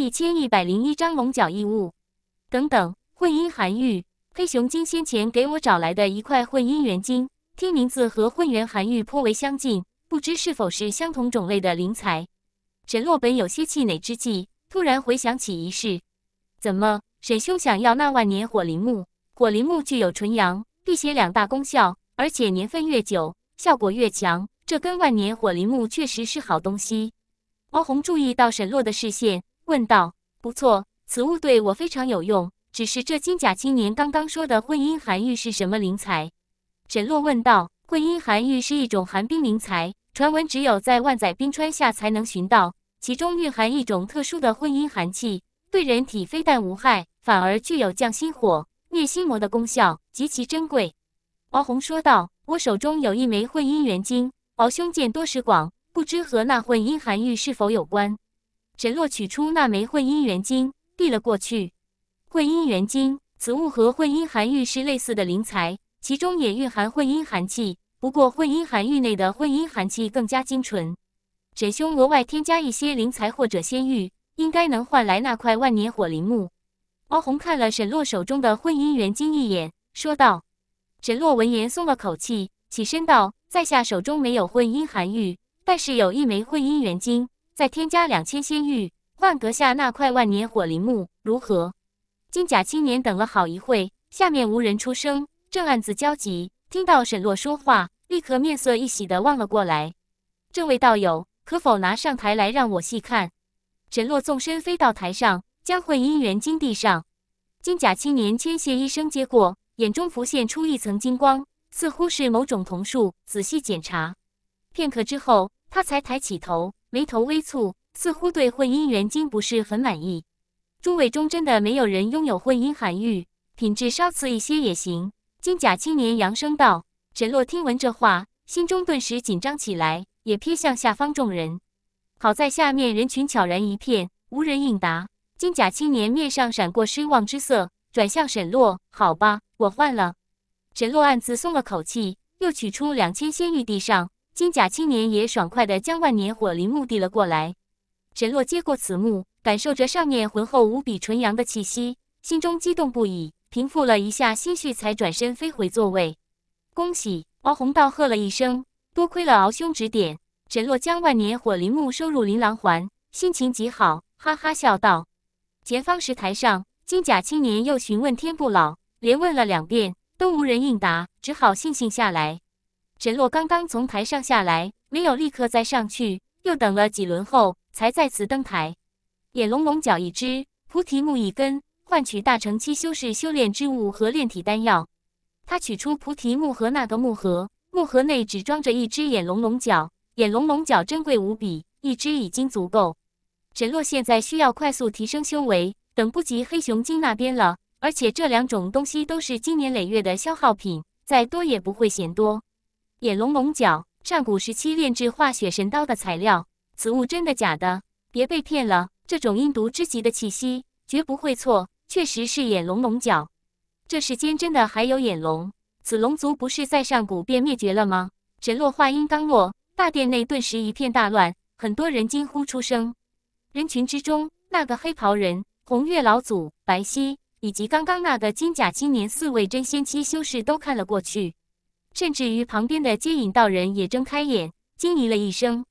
一千一百零一张龙角异物，等等，混音寒玉、黑熊精先前给我找来的一块混音元金，听名字和混元寒玉颇为相近，不知是否是相同种类的灵材。沈洛本有些气馁之际，突然回想起一事：怎么，沈兄想要那万年火灵木？火灵木具有纯阳、辟邪两大功效，而且年份越久，效果越强。这根万年火灵木确实是好东西。王红注意到沈洛的视线。问道：“不错，此物对我非常有用。只是这金甲青年刚刚说的混阴寒玉是什么灵材？”沈洛问道：“混阴寒玉是一种寒冰灵材，传闻只有在万载冰川下才能寻到，其中蕴含一种特殊的混阴寒气，对人体非但无害，反而具有降心火、灭心魔的功效，极其珍贵。”敖红说道：“我手中有一枚混阴元晶，敖兄见多识广，不知和那混阴寒玉是否有关？”沈洛取出那枚混阴元晶，递了过去。混阴元晶，此物和混阴寒玉是类似的灵材，其中也蕴含混阴寒气。不过，混阴寒玉内的混阴寒气更加精纯。沈兄额外添加一些灵材或者仙玉，应该能换来那块万年火灵木。敖红看了沈洛手中的混阴元晶一眼，说道：“沈洛闻言松了口气，起身道：‘在下手中没有混阴寒玉，但是有一枚混阴元晶。’”再添加两千仙玉，换阁下那块万年火灵木如何？金甲青年等了好一会，下面无人出声，正暗自焦急。听到沈洛说话，立刻面色一喜的望了过来。这位道友，可否拿上台来让我细看？沈洛纵身飞到台上，将混姻缘金递上。金甲青年千谢一声，接过，眼中浮现出一层金光，似乎是某种铜术。仔细检查片刻之后，他才抬起头。眉头微蹙，似乎对混阴元晶不是很满意。诸位中真的没有人拥有混阴寒玉，品质稍次一些也行。金甲青年扬声道。沈洛听闻这话，心中顿时紧张起来，也瞥向下方众人。好在下面人群悄然一片，无人应答。金甲青年面上闪过失望之色，转向沈洛：“好吧，我换了。”沈洛暗自松了口气，又取出两千仙玉递上。金甲青年也爽快地将万年火灵木递了过来，沈洛接过此木，感受着上面浑厚无比纯阳的气息，心中激动不已。平复了一下心绪，才转身飞回座位。恭喜，敖红道贺了一声，多亏了敖兄指点。沈洛将万年火灵木收入琳琅环，心情极好，哈哈笑道。前方石台上，金甲青年又询问天不老，连问了两遍，都无人应答，只好悻悻下来。沈洛刚刚从台上下来，没有立刻再上去，又等了几轮后才再次登台。眼龙龙角一只，菩提木一根，换取大乘期修士修炼之物和炼体丹药。他取出菩提木和那个木盒，木盒内只装着一只眼龙龙角。眼龙龙角珍贵无比，一只已经足够。沈洛现在需要快速提升修为，等不及黑熊精那边了。而且这两种东西都是经年累月的消耗品，再多也不会嫌多。眼龙龙角，上古时期炼制化血神刀的材料。此物真的假的？别被骗了！这种阴毒之极的气息，绝不会错。确实是眼龙龙角。这世间真的还有眼龙？此龙族不是在上古便灭绝了吗？沈洛话音刚落，大殿内顿时一片大乱，很多人惊呼出声。人群之中，那个黑袍人、红月老祖、白皙，以及刚刚那个金甲青年，四位真仙期修士都看了过去。甚至于旁边的接引道人也睁开眼，惊疑了一声：“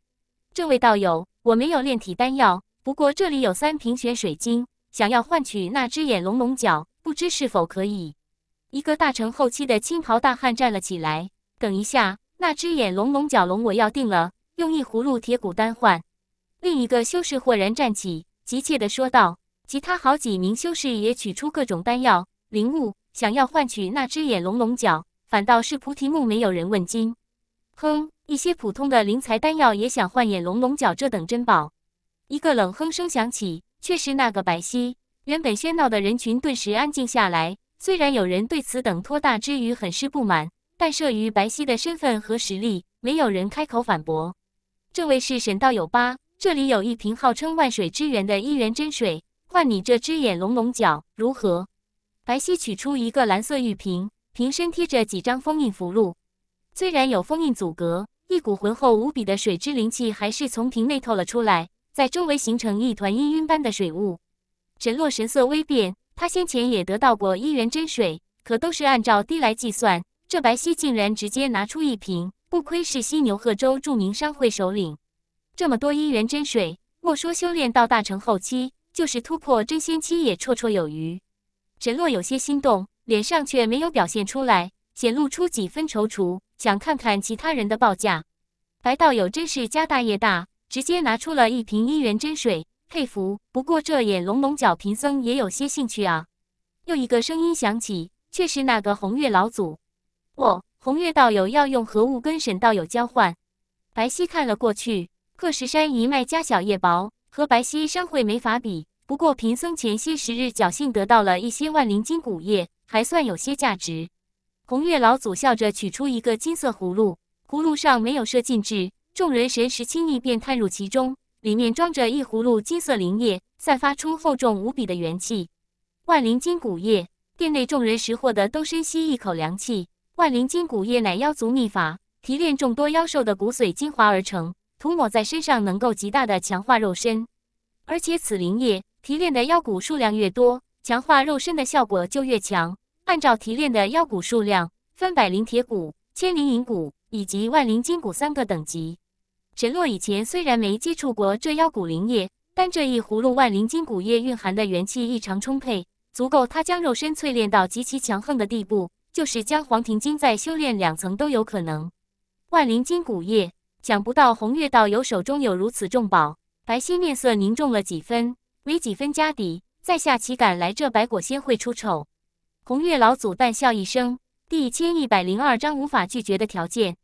这位道友，我没有炼体丹药，不过这里有三瓶玄水晶，想要换取那只眼龙龙角，不知是否可以？”一个大成后期的青袍大汉站了起来：“等一下，那只眼龙龙角龙我要定了，用一葫芦铁骨丹换。”另一个修士豁然站起，急切地说道：“其他好几名修士也取出各种丹药、灵物，想要换取那只眼龙龙角。”反倒是菩提木没有人问津，哼！一些普通的灵材丹药也想换眼龙龙角这等珍宝。一个冷哼声响起，却是那个白皙。原本喧闹的人群顿时安静下来。虽然有人对此等托大之余很是不满，但慑于白皙的身份和实力，没有人开口反驳。这位是沈道友吧？这里有一瓶号称万水之源的一元真水，换你这只眼龙龙角如何？白皙取出一个蓝色玉瓶。瓶身贴着几张封印符箓，虽然有封印阻隔，一股浑厚无比的水之灵气还是从瓶内透了出来，在周围形成一团氤氲般的水雾。沈洛神色微变，他先前也得到过一元真水，可都是按照滴来计算，这白皙竟然直接拿出一瓶，不愧是犀牛贺州著名商会首领。这么多一元真水，莫说修炼到大成后期，就是突破真仙期也绰绰有余。沈洛有些心动。脸上却没有表现出来，显露出几分踌躇，想看看其他人的报价。白道友真是家大业大，直接拿出了一瓶一元真水，佩服。不过这眼龙龙角，贫僧也有些兴趣啊。又一个声音响起，却是那个红月老祖。哦，红月道友要用何物跟沈道友交换？白皙看了过去，鹤石山一脉家小业薄，和白皙商会没法比。不过贫僧前些时日侥幸得到了一些万灵金骨叶。还算有些价值。红月老祖笑着取出一个金色葫芦，葫芦上没有设禁制，众人神识轻易便探入其中，里面装着一葫芦金色灵液，散发出厚重无比的元气。万灵金骨液，店内众人识货的都深吸一口凉气。万灵金骨液乃妖族秘法，提炼众多妖兽的骨髓精华而成，涂抹在身上能够极大的强化肉身，而且此灵液提炼的妖骨数量越多，强化肉身的效果就越强。按照提炼的妖骨数量，分百灵铁骨、千灵银骨以及万灵金骨三个等级。神洛以前虽然没接触过这妖骨灵液，但这一葫芦万灵金骨液蕴含的元气异常充沛，足够他将肉身淬炼到极其强横的地步，就是将黄庭经再修炼两层都有可能。万灵金骨液，想不到红月道友手中有如此重宝。白皙面色凝重了几分，没几分家底，在下岂敢来这白果仙会出丑？红月老祖淡笑一声，第一千一百零二章无法拒绝的条件。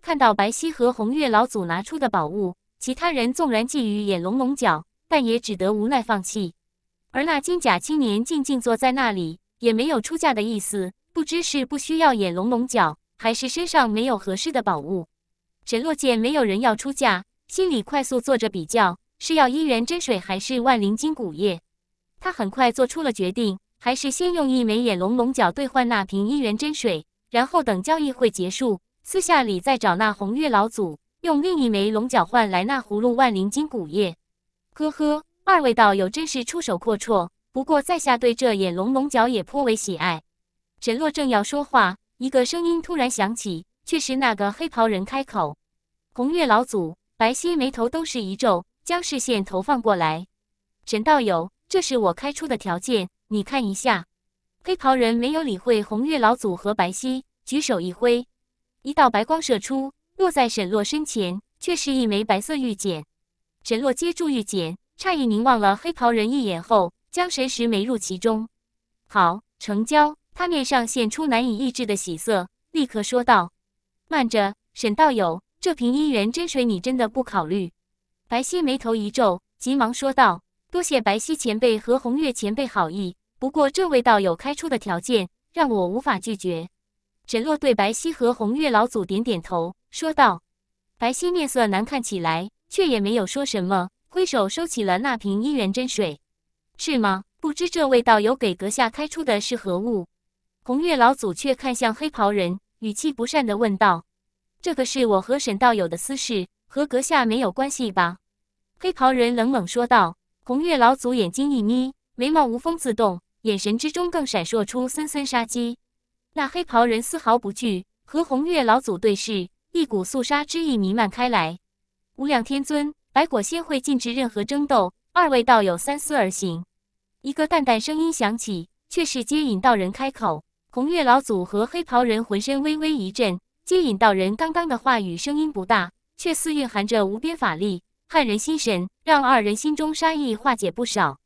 看到白皙和红月老祖拿出的宝物，其他人纵然觊觎眼龙龙角，但也只得无奈放弃。而那金甲青年静静坐在那里，也没有出价的意思。不知是不需要眼龙龙角，还是身上没有合适的宝物。沈洛见没有人要出价，心里快速做着比较，是要一元真水还是万灵金骨液？他很快做出了决定。还是先用一枚眼龙龙角兑换那瓶一元真水，然后等交易会结束，私下里再找那红月老祖，用另一枚龙角换来那葫芦万灵金骨液。呵呵，二位道友真是出手阔绰。不过在下对这眼龙龙角也颇为喜爱。沈洛正要说话，一个声音突然响起，却是那个黑袍人开口：“红月老祖，白皙眉头都是一皱，将视线投放过来。沈道友，这是我开出的条件。”你看一下，黑袍人没有理会红月老祖和白皙，举手一挥，一道白光射出，落在沈洛身前，却是一枚白色玉简。沈洛接住玉简，诧异凝望了黑袍人一眼后，将神石埋入其中。好，成交！他面上现出难以抑制的喜色，立刻说道：“慢着，沈道友，这瓶姻缘真水你真的不考虑？”白皙眉头一皱，急忙说道：“多谢白皙前辈和红月前辈好意。”不过，这位道友开出的条件让我无法拒绝。沈洛对白皙和红月老祖点点头，说道：“白皙面色难看起来，却也没有说什么，挥手收起了那瓶姻缘真水。”是吗？不知这位道友给阁下开出的是何物？红月老祖却看向黑袍人，语气不善地问道：“这个是我和沈道友的私事，和阁下没有关系吧？”黑袍人冷冷说道。红月老祖眼睛一眯，眉毛无风自动。眼神之中更闪烁出森森杀机，那黑袍人丝毫不惧，和红月老祖对视，一股肃杀之意弥漫开来。无量天尊，白果仙会禁止任何争斗，二位道友三思而行。一个淡淡声音响起，却是接引道人开口。红月老祖和黑袍人浑身微微一震，接引道人刚刚的话语声音不大，却似蕴含着无边法力，撼人心神，让二人心中杀意化解不少。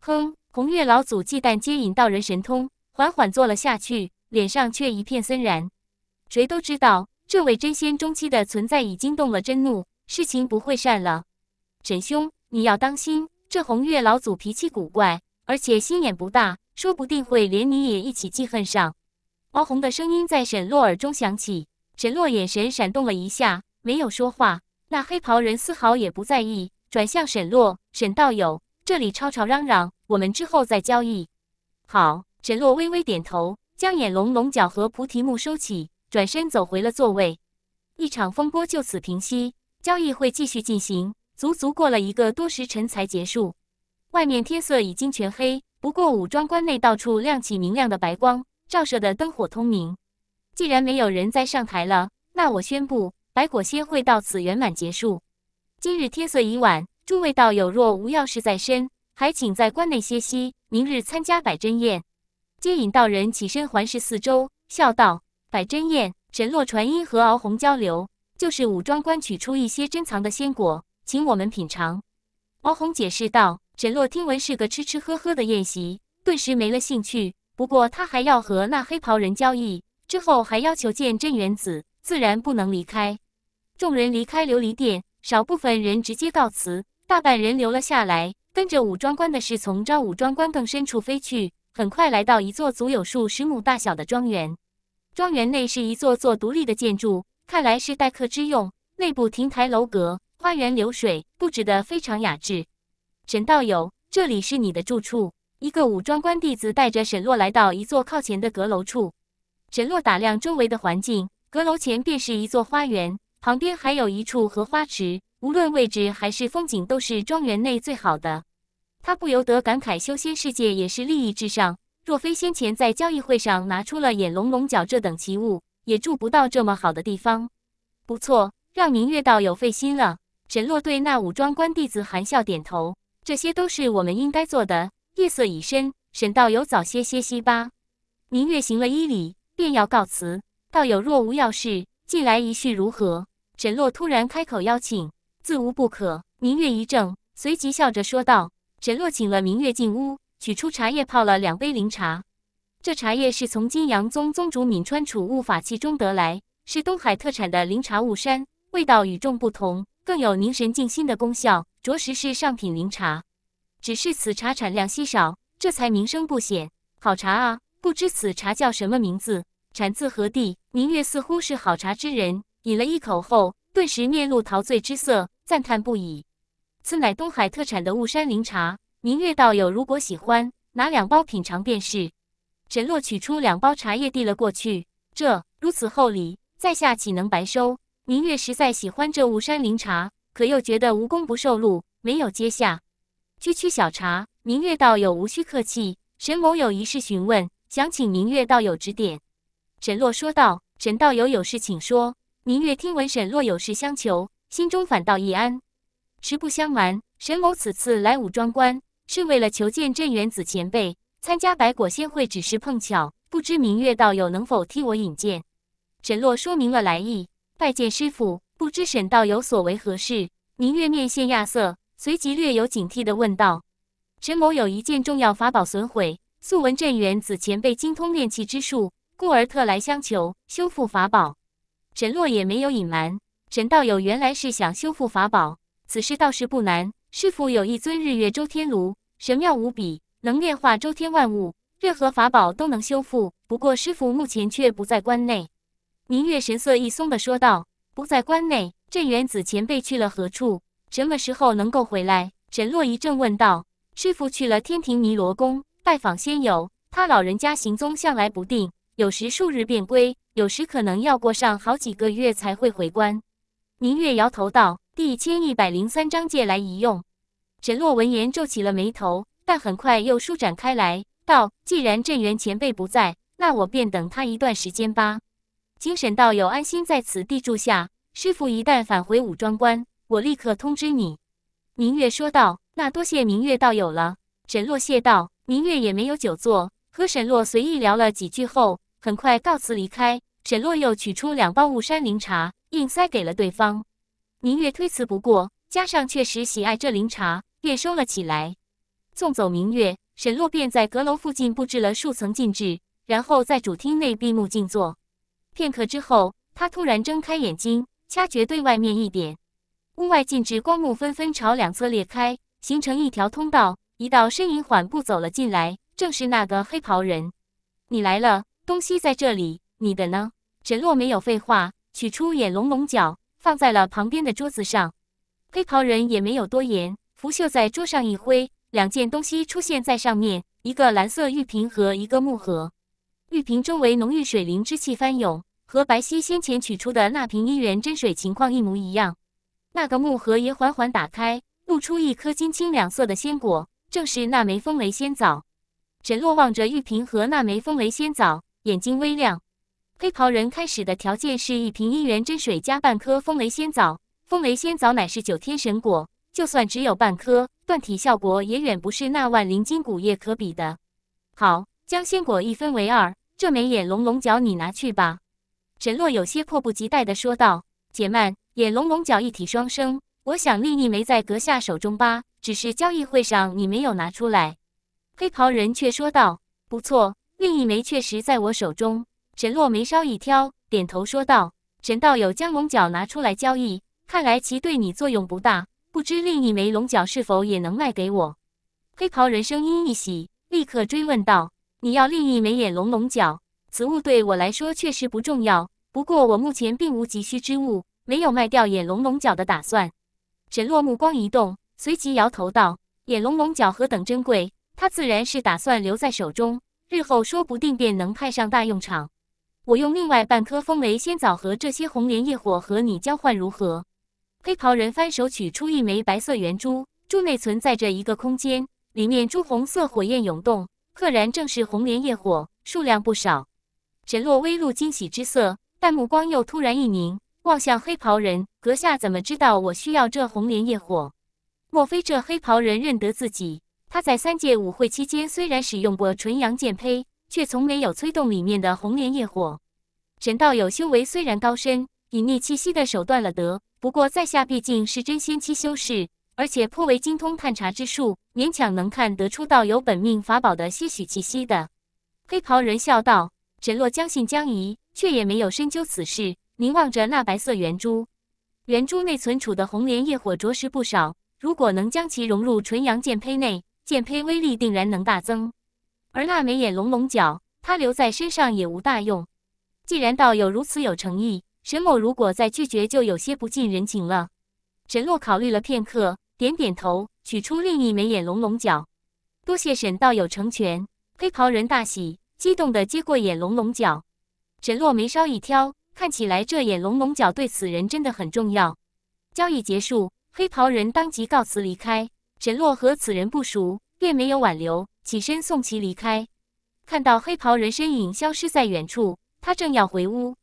哼。红月老祖忌惮接引道人神通，缓缓坐了下去，脸上却一片森然。谁都知道，这位真仙中期的存在已经动了真怒，事情不会善了。沈兄，你要当心，这红月老祖脾气古怪，而且心眼不大，说不定会连你也一起记恨上。敖红的声音在沈洛耳中响起，沈洛眼神闪动了一下，没有说话。那黑袍人丝毫也不在意，转向沈洛：“沈道友，这里吵吵嚷嚷。”我们之后再交易。好，沈洛微微点头，将眼龙龙角和菩提木收起，转身走回了座位。一场风波就此平息，交易会继续进行，足足过了一个多时辰才结束。外面天色已经全黑，不过武装关内到处亮起明亮的白光，照射的灯火通明。既然没有人再上台了，那我宣布，白果仙会到此圆满结束。今日天色已晚，诸位道友若无要事在身。还请在关内歇息，明日参加百珍宴。接引道人起身环视四周，笑道：“百珍宴。”沈洛传音和敖红交流，就是武装官取出一些珍藏的仙果，请我们品尝。敖红解释道：“沈洛听闻是个吃吃喝喝的宴席，顿时没了兴趣。不过他还要和那黑袍人交易，之后还要求见镇元子，自然不能离开。”众人离开琉璃殿，少部分人直接告辞，大半人留了下来。跟着武装官的侍从朝武装官更深处飞去，很快来到一座足有数十亩大小的庄园。庄园内是一座座独立的建筑，看来是待客之用。内部亭台楼阁、花园流水布置得非常雅致。沈道友，这里是你的住处。一个武装官弟子带着沈洛来到一座靠前的阁楼处。沈洛打量周围的环境，阁楼前便是一座花园，旁边还有一处荷花池。无论位置还是风景，都是庄园内最好的。他不由得感慨：修仙世界也是利益至上。若非先前在交易会上拿出了眼龙龙角这等奇物，也住不到这么好的地方。不错，让明月道友费心了。沈洛对那武装官弟子含笑点头：这些都是我们应该做的。夜色已深，沈道友早些歇息吧。明月行了一礼，便要告辞。道友若无要事，进来一叙如何？沈洛突然开口邀请。自无不可。明月一怔，随即笑着说道：“沈洛，请了明月进屋，取出茶叶泡了两杯灵茶。这茶叶是从金阳宗宗主闵川储物法器中得来，是东海特产的灵茶雾山，味道与众不同，更有凝神静心的功效，着实是上品灵茶。只是此茶产量稀少，这才名声不显。好茶啊，不知此茶叫什么名字，产自何地？”明月似乎是好茶之人，饮了一口后，顿时面露陶醉之色。赞叹不已，此乃东海特产的雾山灵茶。明月道友，如果喜欢，拿两包品尝便是。沈洛取出两包茶叶递了过去，这如此厚礼，在下岂能白收？明月实在喜欢这雾山灵茶，可又觉得无功不受禄，没有接下。区区小茶，明月道友无需客气。沈某有一事询问，想请明月道友指点。沈洛说道：“沈道友有事请说。”明月听闻沈洛有事相求。心中反倒一安。实不相瞒，沈某此次来武庄关是为了求见镇元子前辈，参加白果仙会只是碰巧。不知明月道友能否替我引荐？沈洛说明了来意，拜见师傅。不知沈道友所为何事？明月面现亚色，随即略有警惕地问道：“沈某有一件重要法宝损毁，素闻镇元子前辈精通炼器之术，故而特来相求修复法宝。”沈洛也没有隐瞒。神道友原来是想修复法宝，此事倒是不难。师傅有一尊日月周天炉，神妙无比，能炼化周天万物，任何法宝都能修复。不过师傅目前却不在关内。明月神色一松的说道：“不在关内，镇元子前辈去了何处？什么时候能够回来？”沈洛一阵问道：“师傅去了天庭尼罗宫拜访仙友，他老人家行踪向来不定，有时数日便归，有时可能要过上好几个月才会回关。”明月摇头道：“第一千一百零三章借来一用。”沈洛闻言皱起了眉头，但很快又舒展开来道：“既然镇元前辈不在，那我便等他一段时间吧。”“请神道友安心在此地住下，师傅一旦返回武庄关，我立刻通知你。”明月说道。“那多谢明月道友了。”沈洛谢道。明月也没有久坐，和沈洛随意聊了几句后，很快告辞离开。沈洛又取出两包雾山灵茶。硬塞给了对方，明月推辞不过，加上确实喜爱这灵茶，便收了起来。送走明月，沈洛便在阁楼附近布置了数层禁制，然后在主厅内闭目静坐。片刻之后，他突然睁开眼睛，掐诀对外面一点，屋外禁制光幕纷纷朝两侧裂开，形成一条通道。一道身影缓步走了进来，正是那个黑袍人。你来了，东西在这里，你的呢？沈洛没有废话。取出眼龙龙角，放在了旁边的桌子上。黑袍人也没有多言，拂袖在桌上一挥，两件东西出现在上面：一个蓝色玉瓶和一个木盒。玉瓶周围浓郁水灵之气翻涌，和白皙先前取出的那瓶一元真水情况一模一样。那个木盒也缓缓打开，露出一颗金青两色的仙果，正是那枚风雷仙枣。沈洛望着玉瓶和那枚风雷仙枣，眼睛微亮。黑袍人开始的条件是一瓶姻缘真水加半颗风雷仙枣，风雷仙枣乃是九天神果，就算只有半颗，断体效果也远不是那万灵金骨液可比的。好，将仙果一分为二，这枚眼龙龙角你拿去吧。沈洛有些迫不及待地说道：“且慢，眼龙龙角一体双生，我想另一枚在阁下手中吧，只是交易会上你没有拿出来。”黑袍人却说道：“不错，另一枚确实在我手中。”沈洛眉梢一挑，点头说道：“沈道友将龙角拿出来交易，看来其对你作用不大。不知另一枚龙角是否也能卖给我？”黑袍人声音一喜，立刻追问道：“你要另一枚眼龙龙角？此物对我来说确实不重要，不过我目前并无急需之物，没有卖掉眼龙龙角的打算。”沈洛目光一动，随即摇头道：“眼龙龙角何等珍贵，他自然是打算留在手中，日后说不定便能派上大用场。”我用另外半颗风雷仙草和这些红莲业火和你交换，如何？黑袍人翻手取出一枚白色圆珠，珠内存在着一个空间，里面朱红色火焰涌动，赫然正是红莲业火，数量不少。沈洛微露惊喜之色，但目光又突然一凝，望向黑袍人阁下，怎么知道我需要这红莲业火？莫非这黑袍人认得自己？他在三界舞会期间虽然使用过纯阳剑胚。却从没有催动里面的红莲业火。神道友修为虽然高深，隐匿气息的手段了得，不过在下毕竟是真仙期修士，而且颇为精通探查之术，勉强能看得出道友本命法宝的些许气息的。黑袍人笑道。沈洛将信将疑，却也没有深究此事，凝望着那白色圆珠，圆珠内存储的红莲业火着实不少。如果能将其融入纯阳剑胚内，剑胚威力定然能大增。而那眉眼龙龙角，他留在身上也无大用。既然道友如此有诚意，沈某如果再拒绝，就有些不近人情了。沈洛考虑了片刻，点点头，取出另一眉眼龙龙角。多谢沈道友成全。黑袍人大喜，激动地接过眼龙龙角。沈洛眉梢一挑，看起来这眼龙龙角对此人真的很重要。交易结束，黑袍人当即告辞离开。沈洛和此人不熟，便没有挽留。起身送其离开，看到黑袍人身影消失在远处，他正要回屋。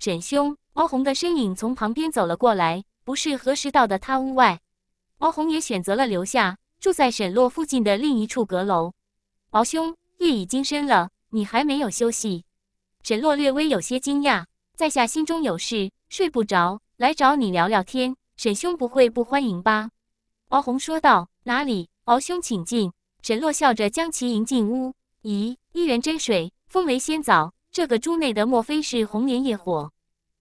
沈兄，敖红的身影从旁边走了过来，不是何时到的他屋外。敖红也选择了留下，住在沈洛附近的另一处阁楼。敖兄，夜已经深了，你还没有休息？沈洛略微有些惊讶，在下心中有事，睡不着，来找你聊聊天。沈兄不会不欢迎吧？敖红说道：“哪里，敖兄请进。”沈洛笑着将其迎进屋。咦，一元真水，风雷仙枣，这个猪内的莫非是红莲业火？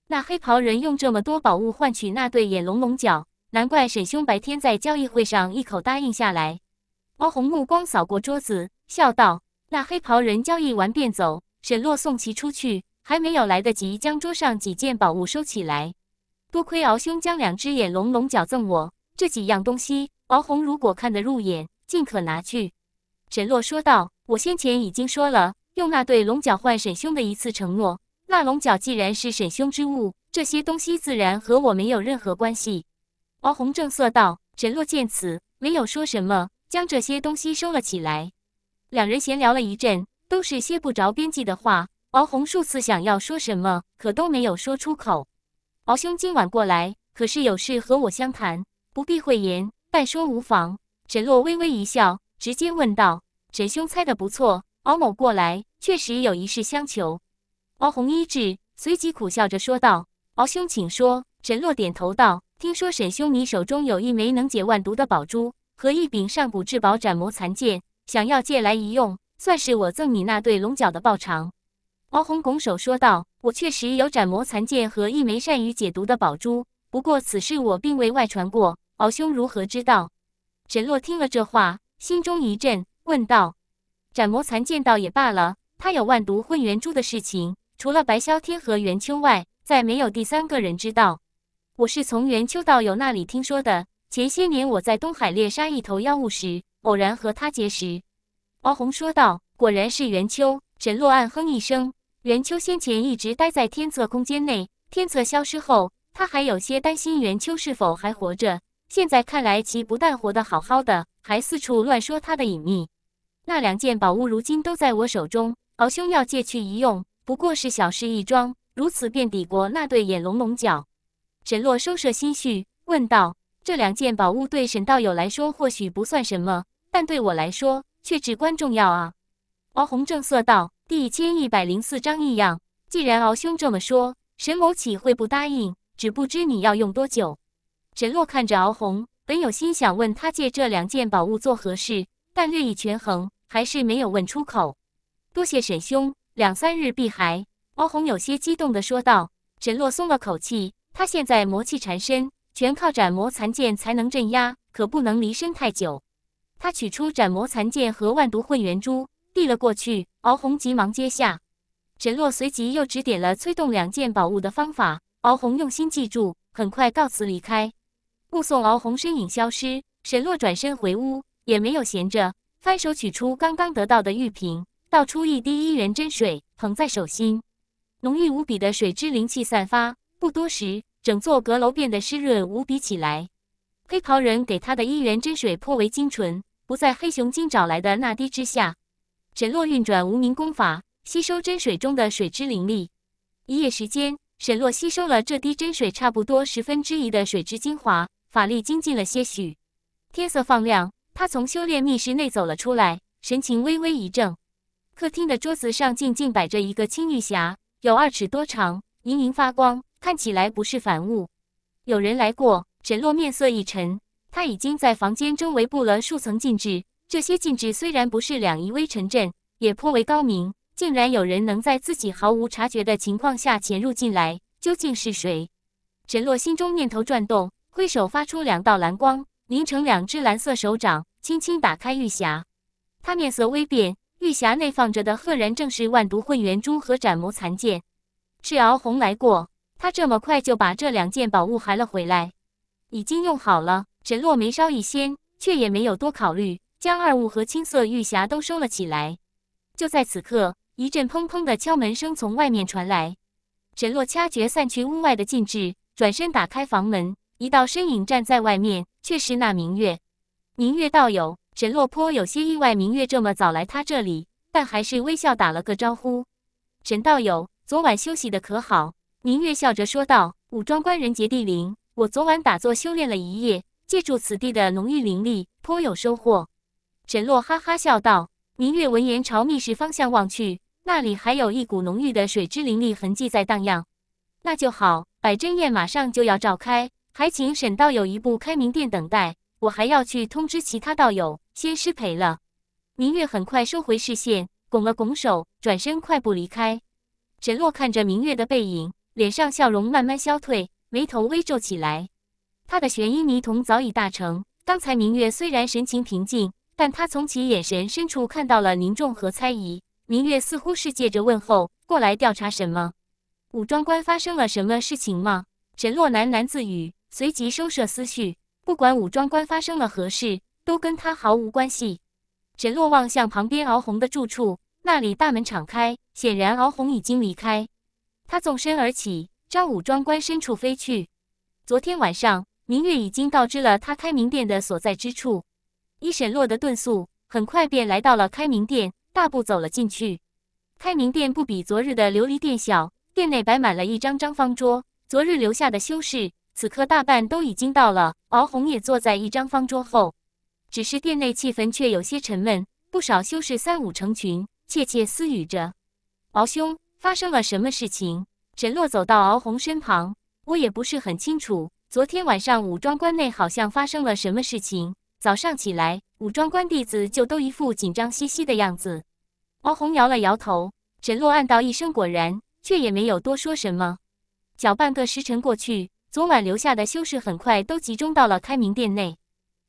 那黑袍人用这么多宝物换取那对眼龙龙角，难怪沈兄白天在交易会上一口答应下来。敖红目光扫过桌子，笑道：“那黑袍人交易完便走。”沈洛送其出去，还没有来得及将桌上几件宝物收起来。多亏敖兄将两只眼龙龙角赠我，这几样东西，敖红如果看得入眼。尽可拿去，沈洛说道：“我先前已经说了，用那对龙角换沈兄的一次承诺。那龙角既然是沈兄之物，这些东西自然和我没有任何关系。”敖红正色道：“沈洛见此，没有说什么，将这些东西收了起来。两人闲聊了一阵，都是些不着边际的话。敖红数次想要说什么，可都没有说出口。敖兄今晚过来，可是有事和我相谈？不必讳言，但说无妨。”沈洛微微一笑，直接问道：“沈兄猜的不错，敖某过来确实有一事相求。”敖红一滞，随即苦笑着说道：“敖兄，请说。”沈洛点头道：“听说沈兄你手中有一枚能解万毒的宝珠和一柄上古至宝斩魔残剑，想要借来一用，算是我赠你那对龙角的报偿。”敖红拱手说道：“我确实有斩魔残剑和一枚善于解毒的宝珠，不过此事我并未外传过，敖兄如何知道？”沈洛听了这话，心中一震，问道：“斩魔残剑倒也罢了，他有万毒混元珠的事情，除了白霄天和元秋外，再没有第三个人知道。我是从元秋道友那里听说的。前些年我在东海猎杀一头妖物时，偶然和他结识。”敖红说道：“果然是元秋。”沈洛暗哼一声。元秋先前一直待在天策空间内，天策消失后，他还有些担心元秋是否还活着。现在看来，其不但活得好好的，还四处乱说他的隐秘。那两件宝物如今都在我手中，敖兄要借去一用，不过是小事一桩，如此便抵过那对眼龙龙角。沈洛收摄心绪，问道：“这两件宝物对沈道友来说或许不算什么，但对我来说却至关重要啊。”敖洪正色道：“第一千一百零四章异样。既然敖兄这么说，沈某岂会不答应？只不知你要用多久。”沈洛看着敖红，本有心想问他借这两件宝物做何事，但略一权衡，还是没有问出口。多谢沈兄，两三日必还。敖红有些激动地说道。沈洛松了口气，他现在魔气缠身，全靠斩魔残剑才能镇压，可不能离身太久。他取出斩魔残剑和万毒混元珠，递了过去。敖红急忙接下。沈洛随即又指点了催动两件宝物的方法。敖红用心记住，很快告辞离开。目送敖红身影消失，沈洛转身回屋，也没有闲着，翻手取出刚刚得到的玉瓶，倒出一滴一元真水，捧在手心，浓郁无比的水之灵气散发。不多时，整座阁楼变得湿润无比起来。黑袍人给他的一元真水颇为精纯，不在黑熊精找来的那滴之下。沈洛运转无名功法，吸收真水中的水之灵力。一夜时间，沈洛吸收了这滴真水差不多十分之一的水之精华。法力精进了些许，天色放亮，他从修炼密室内走了出来，神情微微一怔。客厅的桌子上静静摆着一个青玉匣，有二尺多长，莹莹发光，看起来不是凡物。有人来过，沈洛面色一沉。他已经在房间周围布了数层禁制，这些禁制虽然不是两仪微尘阵，也颇为高明，竟然有人能在自己毫无察觉的情况下潜入进来，究竟是谁？沈洛心中念头转动。挥手发出两道蓝光，凝成两只蓝色手掌，轻轻打开玉匣。他面色微变，玉匣内放着的赫然正是万毒混元珠和斩魔残剑。赤敖红来过，他这么快就把这两件宝物还了回来，已经用好了。沈洛眉梢一掀，却也没有多考虑，将二物和青色玉匣都收了起来。就在此刻，一阵砰砰的敲门声从外面传来。沈洛掐诀散去屋外的禁制，转身打开房门。一道身影站在外面，却是那明月。明月道友，沈洛颇有些意外，明月这么早来他这里，但还是微笑打了个招呼。沈道友，昨晚休息的可好？明月笑着说道。武装官人杰地灵，我昨晚打坐修炼了一夜，借助此地的浓郁灵力，颇有收获。沈洛哈哈笑道。明月闻言，朝密室方向望去，那里还有一股浓郁的水之灵力痕迹在荡漾。那就好，百针宴马上就要召开。还请沈道友一步开明殿等待，我还要去通知其他道友，先失陪了。明月很快收回视线，拱了拱手，转身快步离开。沈洛看着明月的背影，脸上笑容慢慢消退，眉头微皱起来。他的玄阴迷瞳早已大成，刚才明月虽然神情平静，但他从其眼神深处看到了凝重和猜疑。明月似乎是借着问候过来调查什么，武装官发生了什么事情吗？沈洛喃喃自语。随即收摄思绪，不管武装官发生了何事，都跟他毫无关系。沈洛望向旁边敖红的住处，那里大门敞开，显然敖红已经离开。他纵身而起，朝武装官深处飞去。昨天晚上，明月已经告知了他开明殿的所在之处。一沈洛的遁速，很快便来到了开明殿，大步走了进去。开明殿不比昨日的琉璃殿小，殿内摆满了一张张方桌，昨日留下的修士。此刻大半都已经到了，敖红也坐在一张方桌后，只是店内气氛却有些沉闷。不少修士三五成群，窃窃私语着。敖兄，发生了什么事情？沈洛走到敖红身旁，我也不是很清楚。昨天晚上武装关内好像发生了什么事情，早上起来武装关弟子就都一副紧张兮兮的样子。敖红摇了摇头，沈洛暗道一声“果然”，却也没有多说什么。小半个时辰过去。昨晚留下的修士很快都集中到了开明殿内。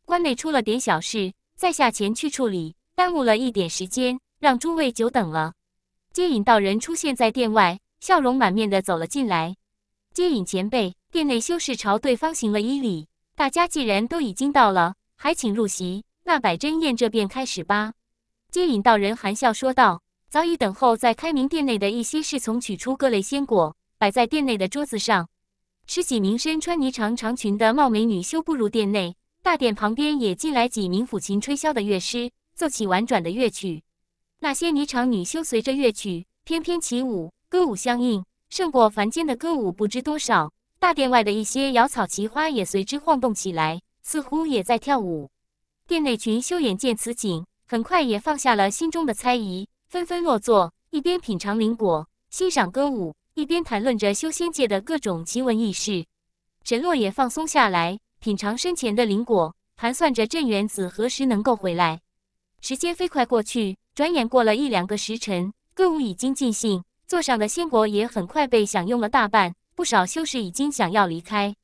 关内出了点小事，在下前去处理，耽误了一点时间，让诸位久等了。接引道人出现在殿外，笑容满面的走了进来。接引前辈，殿内修士朝对方行了一礼。大家既然都已经到了，还请入席。那百真宴这便开始吧。接引道人含笑说道。早已等候在开明殿内的一些侍从取出各类鲜果，摆在殿内的桌子上。十几名身穿霓裳长裙的貌美女修步入殿内，大殿旁边也进来几名抚琴吹箫的乐师，奏起婉转的乐曲。那些霓裳女修随着乐曲翩翩起舞，歌舞相应，胜过凡间的歌舞不知多少。大殿外的一些瑶草奇花也随之晃动起来，似乎也在跳舞。殿内群修眼见此景，很快也放下了心中的猜疑，纷纷落座，一边品尝灵果，欣赏歌舞。一边谈论着修仙界的各种奇闻异事，沈洛也放松下来，品尝身前的灵果，盘算着镇元子何时能够回来。时间飞快过去，转眼过了一两个时辰，歌舞已经尽兴，座上的仙果也很快被享用了大半，不少修士已经想要离开，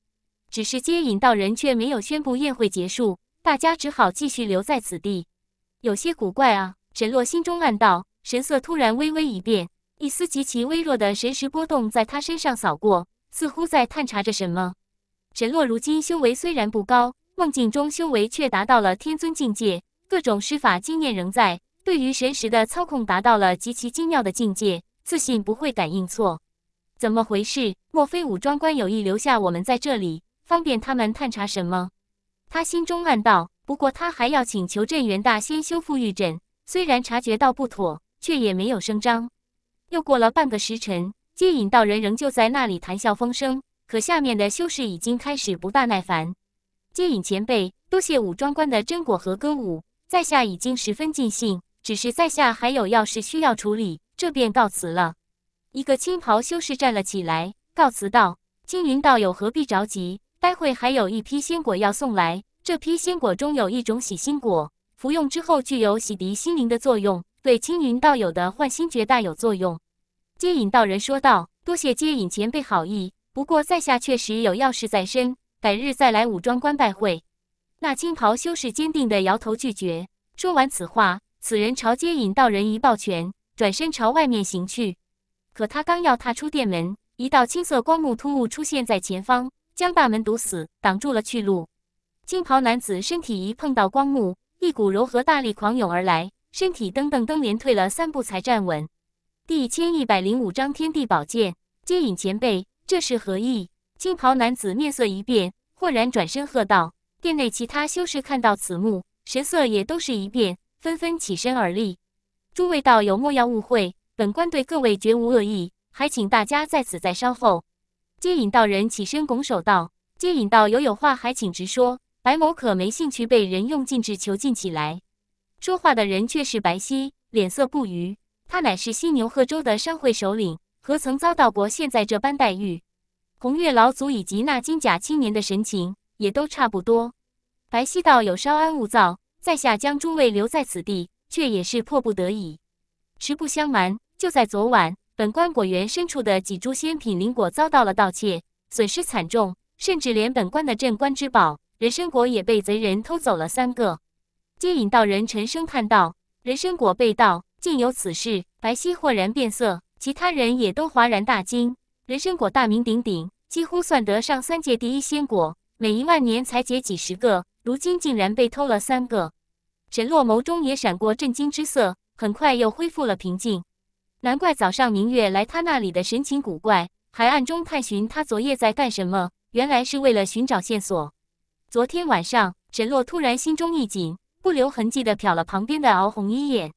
只是接引道人却没有宣布宴会结束，大家只好继续留在此地。有些古怪啊，沈洛心中暗道，神色突然微微一变。一丝极其微弱的神识波动在他身上扫过，似乎在探查着什么。沈洛如今修为虽然不高，梦境中修为却达到了天尊境界，各种施法经验仍在，对于神识的操控达到了极其精妙的境界，自信不会感应错。怎么回事？莫非武装官有意留下我们在这里，方便他们探查什么？他心中暗道。不过他还要请求镇元大仙修复玉枕，虽然察觉到不妥，却也没有声张。又过了半个时辰，接引道人仍旧在那里谈笑风生，可下面的修士已经开始不大耐烦。接引前辈，多谢武庄观的真果和歌舞，在下已经十分尽兴，只是在下还有要事需要处理，这便告辞了。一个青袍修士站了起来，告辞道：“青云道友何必着急？待会还有一批仙果要送来，这批仙果中有一种洗心果，服用之后具有洗涤心灵的作用，对青云道友的幻心诀大有作用。”接引道人说道：“多谢接引前辈好意，不过在下确实有要事在身，改日再来武装官拜会。”那青袍修士坚定地摇头拒绝。说完此话，此人朝接引道人一抱拳，转身朝外面行去。可他刚要踏出殿门，一道青色光幕突兀出现在前方，将大门堵死，挡住了去路。青袍男子身体一碰到光幕，一股柔和大力狂涌而来，身体噔噔噔连退了三步才站稳。第一千一百零五章天地宝剑。接引前辈，这是何意？青袍男子面色一变，豁然转身喝道：“殿内其他修士看到此幕，神色也都是一变，纷纷起身而立。诸位道友莫要误会，本官对各位绝无恶意，还请大家在此再稍候。”接引道人起身拱手道：“接引道友有话还请直说，白某可没兴趣被人用禁制囚禁起来。”说话的人却是白皙，脸色不愉。他乃是犀牛贺州的商会首领，何曾遭到过现在这般待遇？红月老祖以及那金甲青年的神情也都差不多。白溪道友，稍安勿躁，在下将诸位留在此地，却也是迫不得已。实不相瞒，就在昨晚，本官果园深处的几株仙品灵果遭到了盗窃，损失惨重，甚至连本官的镇关之宝人参果也被贼人偷走了三个。接引道人沉声叹道：“人参果被盗。”竟有此事！白皙豁然变色，其他人也都哗然大惊。人参果大名鼎鼎，几乎算得上三界第一仙果，每一万年才结几十个，如今竟然被偷了三个！沈洛眸中也闪过震惊之色，很快又恢复了平静。难怪早上明月来他那里的神情古怪，还暗中探寻他昨夜在干什么，原来是为了寻找线索。昨天晚上，沈洛突然心中一紧，不留痕迹地瞟了旁边的敖红一眼。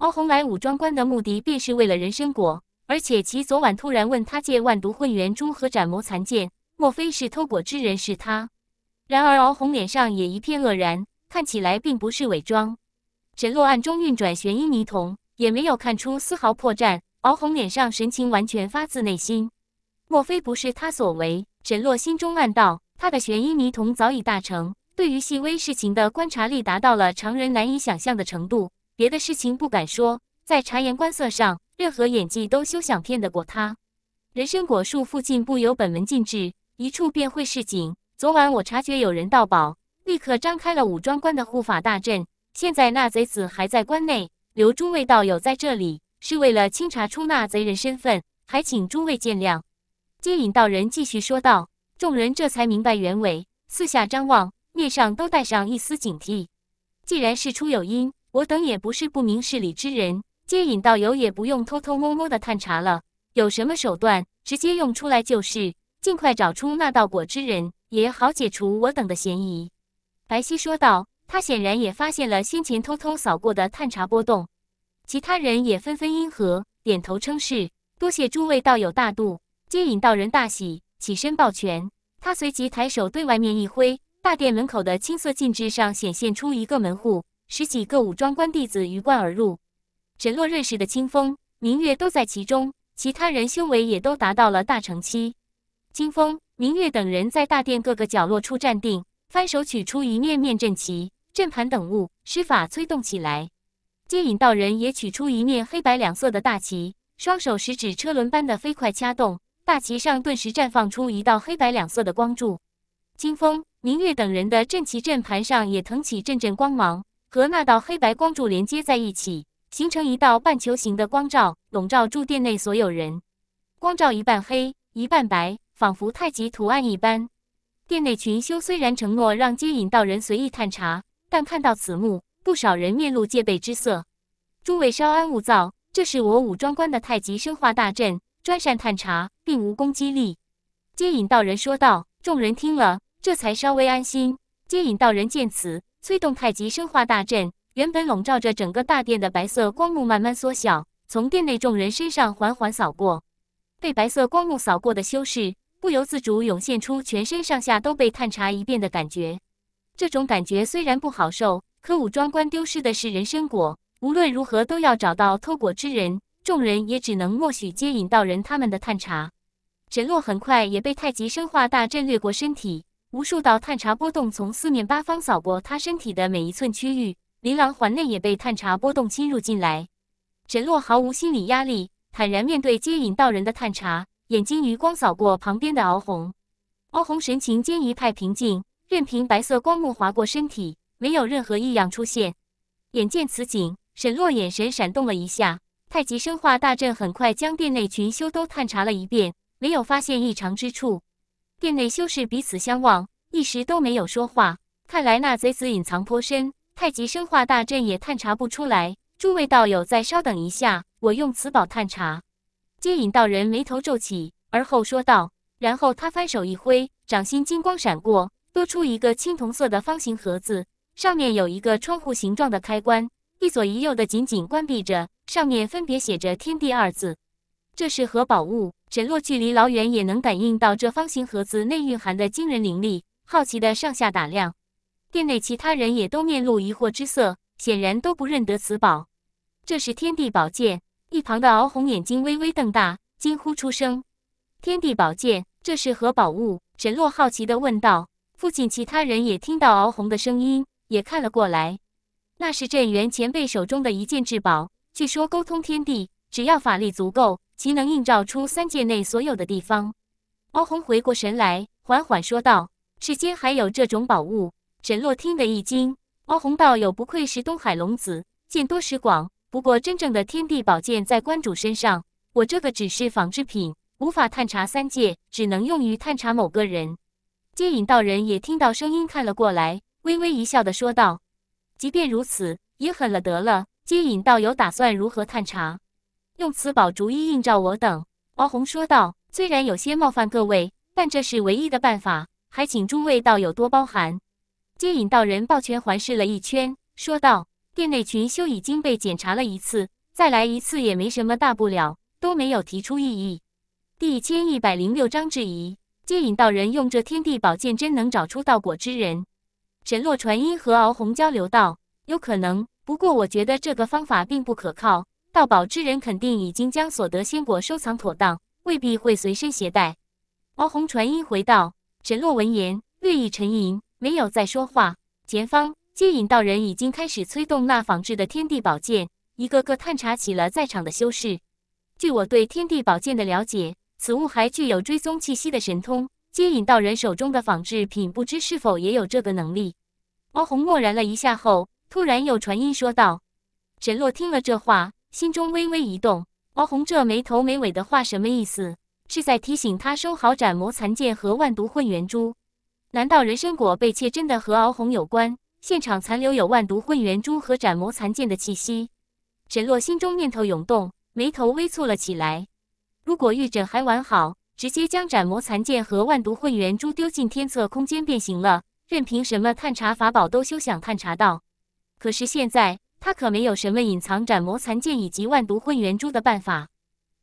敖红来武庄观的目的，便是为了人参果。而且其昨晚突然问他借万毒混元珠和斩魔残剑，莫非是偷果之人是他？然而敖红脸上也一片愕然，看起来并不是伪装。沈洛暗中运转玄阴泥瞳，也没有看出丝毫破绽。敖红脸上神情完全发自内心，莫非不是他所为？沈洛心中暗道，他的玄阴泥瞳早已大成，对于细微事情的观察力达到了常人难以想象的程度。别的事情不敢说，在察言观色上，任何演技都休想骗得过他。人参果树附近不有本门禁制，一处便会示警。昨晚我察觉有人盗宝，立刻张开了武装官的护法大阵。现在那贼子还在关内，留诸位道友在这里是为了清查出那贼人身份，还请诸位见谅。接引道人继续说道。众人这才明白原委，四下张望，面上都带上一丝警惕。既然事出有因。我等也不是不明事理之人，接引道友也不用偷偷摸摸的探查了，有什么手段直接用出来就是。尽快找出那道果之人，也好解除我等的嫌疑。”白皙说道。他显然也发现了先前偷偷扫过的探查波动。其他人也纷纷应和，点头称是。多谢诸位道友大度。接引道人大喜，起身抱拳。他随即抬手对外面一挥，大殿门口的青色禁制上显现出一个门户。十几个武装官弟子鱼贯而入，沈洛认识的清风明月都在其中，其他人修为也都达到了大成期。清风明月等人在大殿各个角落处站定，翻手取出一面面阵旗、阵盘等物，施法催动起来。接引道人也取出一面黑白两色的大旗，双手食指车轮般的飞快掐动，大旗上顿时绽放出一道黑白两色的光柱。清风明月等人的阵旗阵盘上也腾起阵阵光芒。和那道黑白光柱连接在一起，形成一道半球形的光照，笼罩住殿内所有人。光照一半黑，一半白，仿佛太极图案一般。殿内群修虽然承诺让接引道人随意探查，但看到此幕，不少人面露戒备之色。诸位稍安勿躁，这是我武装观的太极生化大阵，专善探查，并无攻击力。接引道人说道。众人听了，这才稍微安心。接引道人见此。催动太极生化大阵，原本笼罩着整个大殿的白色光幕慢慢缩小，从殿内众人身上缓缓扫过。被白色光幕扫过的修士不由自主涌现出全身上下都被探查一遍的感觉。这种感觉虽然不好受，可武装官丢失的是人参果，无论如何都要找到偷果之人。众人也只能默许接引道人他们的探查。沈洛很快也被太极生化大阵掠过身体。无数道探查波动从四面八方扫过他身体的每一寸区域，琳琅环内也被探查波动侵入进来。沈洛毫无心理压力，坦然面对接引道人的探查，眼睛余光扫过旁边的敖红。敖红神情间一派平静，任凭白色光幕划过身体，没有任何异样出现。眼见此景，沈洛眼神闪动了一下。太极生化大阵很快将店内群修都探查了一遍，没有发现异常之处。殿内修士彼此相望，一时都没有说话。看来那贼子隐藏颇深，太极生化大阵也探查不出来。诸位道友，再稍等一下，我用此宝探查。接引道人眉头皱起，而后说道。然后他翻手一挥，掌心金光闪过，多出一个青铜色的方形盒子，上面有一个窗户形状的开关，一左一右的紧紧关闭着，上面分别写着“天地”二字。这是何宝物？沈洛距离老远也能感应到这方形盒子内蕴含的惊人灵力，好奇的上下打量。店内其他人也都面露疑惑之色，显然都不认得此宝。这是天地宝剑。一旁的敖红眼睛微微瞪大，惊呼出声：“天地宝剑，这是何宝物？”沈洛好奇的问道。附近其他人也听到敖红的声音，也看了过来。那是镇元前辈手中的一件至宝，据说沟通天地，只要法力足够。其能映照出三界内所有的地方。敖红回过神来，缓缓说道：“世间还有这种宝物？”沈洛听得一惊。敖红道：“有，不愧是东海龙子，见多识广。不过，真正的天地宝剑在观主身上，我这个只是仿制品，无法探查三界，只能用于探查某个人。”接引道人也听到声音，看了过来，微微一笑的说道：“即便如此，也狠了得了。接引道友打算如何探查？”用此宝逐一映照我等，敖红说道。虽然有些冒犯各位，但这是唯一的办法，还请诸位道友多包涵。接引道人抱拳环视了一圈，说道：“殿内群修已经被检查了一次，再来一次也没什么大不了，都没有提出异议。”第一千一百零六章质疑。接引道人用这天地宝剑，真能找出道果之人？沈洛传音和敖红交流道：“有可能，不过我觉得这个方法并不可靠。”盗宝之人肯定已经将所得仙果收藏妥当，未必会随身携带。毛红传音回道：“沈洛闻言略一沉吟，没有再说话。前方接引道人已经开始催动那仿制的天地宝剑，一个个探查起了在场的修士。据我对天地宝剑的了解，此物还具有追踪气息的神通。接引道人手中的仿制品，不知是否也有这个能力？”毛红默然了一下后，突然又传音说道：“沈洛听了这话。”心中微微一动，敖红这没头没尾的话什么意思？是在提醒他收好斩魔残剑和万毒混元珠？难道人参果被窃真的和敖红有关？现场残留有万毒混元珠和斩魔残剑的气息，沈洛心中念头涌动，眉头微蹙了起来。如果玉枕还完好，直接将斩魔残剑和万毒混元珠丢进天策空间变形了，任凭什么探查法宝都休想探查到。可是现在。他可没有什么隐藏斩魔残剑以及万毒混元珠的办法。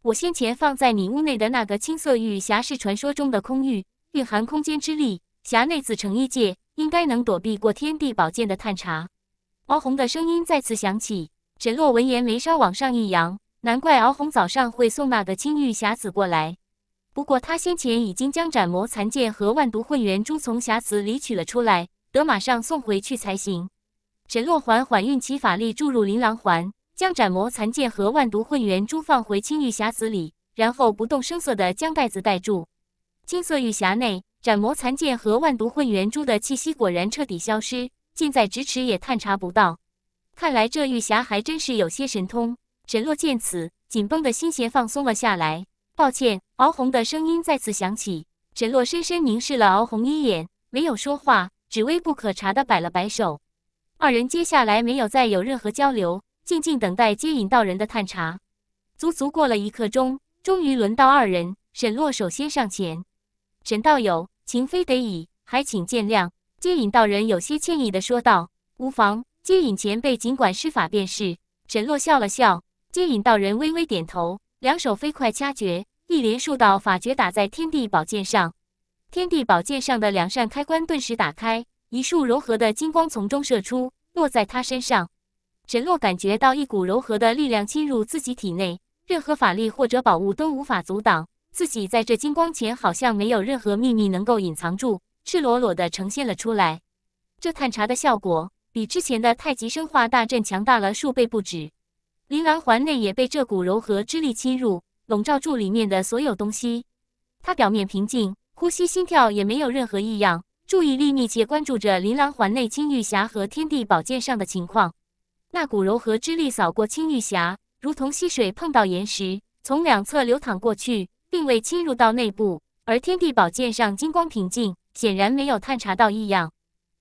我先前放在你屋内的那个青色玉匣是传说中的空玉，蕴含空间之力，匣内自成一界，应该能躲避过天地宝剑的探查。敖红的声音再次响起。沈洛闻言，眉梢往上一扬，难怪敖红早上会送那个青玉匣子过来。不过他先前已经将斩魔残剑和万毒混元珠从匣子里取了出来，得马上送回去才行。沈洛缓缓运起法力，注入琳琅环，将斩魔残剑和万毒混元珠放回青玉匣子里，然后不动声色地将盖子盖住。金色玉匣内，斩魔残剑和万毒混元珠的气息果然彻底消失，近在咫尺也探查不到。看来这玉匣还真是有些神通。沈洛见此，紧绷的心弦放松了下来。抱歉，敖红的声音再次响起。沈洛深深凝视了敖红一眼，没有说话，只微不可察地摆了摆手。二人接下来没有再有任何交流，静静等待接引道人的探查。足足过了一刻钟，终于轮到二人。沈洛首先上前：“沈道友，情非得已，还请见谅。”接引道人有些歉意的说道：“无妨，接引前辈尽管施法便是。”沈洛笑了笑。接引道人微微点头，两手飞快掐诀，一连数道法诀打在天地宝剑上，天地宝剑上的两扇开关顿时打开。一束柔和的金光从中射出，落在他身上。沈洛感觉到一股柔和的力量侵入自己体内，任何法力或者宝物都无法阻挡。自己在这金光前好像没有任何秘密能够隐藏住，赤裸裸的呈现了出来。这探查的效果比之前的太极生化大阵强大了数倍不止。铃琅环内也被这股柔和之力侵入，笼罩住里面的所有东西。他表面平静，呼吸、心跳也没有任何异样。注意力密切关注着琳琅环内青玉匣和天地宝剑上的情况。那股柔和之力扫过青玉匣，如同溪水碰到岩石，从两侧流淌过去，并未侵入到内部；而天地宝剑上金光平静，显然没有探查到异样。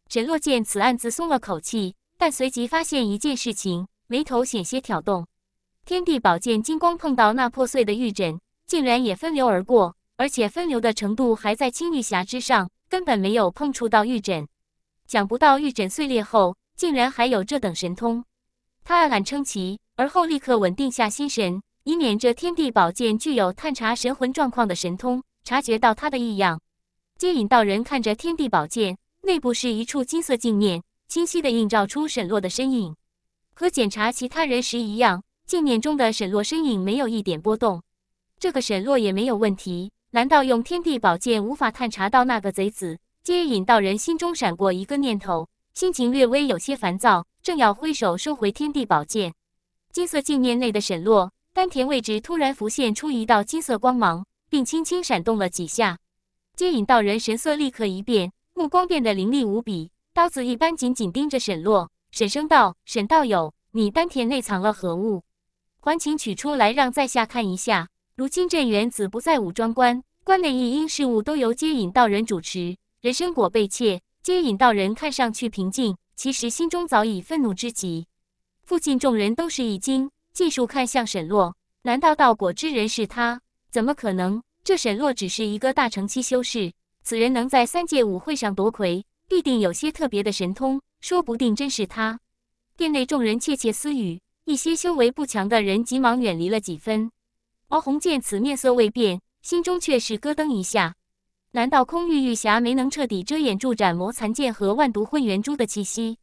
沈洛见此案子松了口气，但随即发现一件事情，眉头险些挑动。天地宝剑金光碰到那破碎的玉枕，竟然也分流而过，而且分流的程度还在青玉匣之上。根本没有碰触到玉枕，想不到玉枕碎裂后竟然还有这等神通，他暗暗称奇，而后立刻稳定下心神，以免这天地宝剑具有探查神魂状况的神通，察觉到他的异样。接引道人看着天地宝剑内部是一处金色镜面，清晰的映照出沈洛的身影，和检查其他人时一样，镜面中的沈洛身影没有一点波动，这个沈洛也没有问题。难道用天地宝剑无法探查到那个贼子？接引道人心中闪过一个念头，心情略微有些烦躁，正要挥手收回天地宝剑，金色镜面内的沈洛丹田位置突然浮现出一道金色光芒，并轻轻闪动了几下。接引道人神色立刻一变，目光变得凌厉无比，刀子一般紧紧盯着沈洛，沈声道：“沈道友，你丹田内藏了何物？还请取出来让在下看一下。”如今镇元子不在武庄关，关内一应事务都由接引道人主持。人参果被窃，接引道人看上去平静，其实心中早已愤怒之极。附近众人都是一惊，尽数看向沈洛。难道道果之人是他？怎么可能？这沈洛只是一个大乘期修士，此人能在三界武会上夺魁，必定有些特别的神通，说不定真是他。殿内众人窃窃私语，一些修为不强的人急忙远离了几分。敖红见此面色未变，心中却是咯噔一下。难道空玉玉匣没能彻底遮掩住斩魔残剑和万毒混元珠的气息？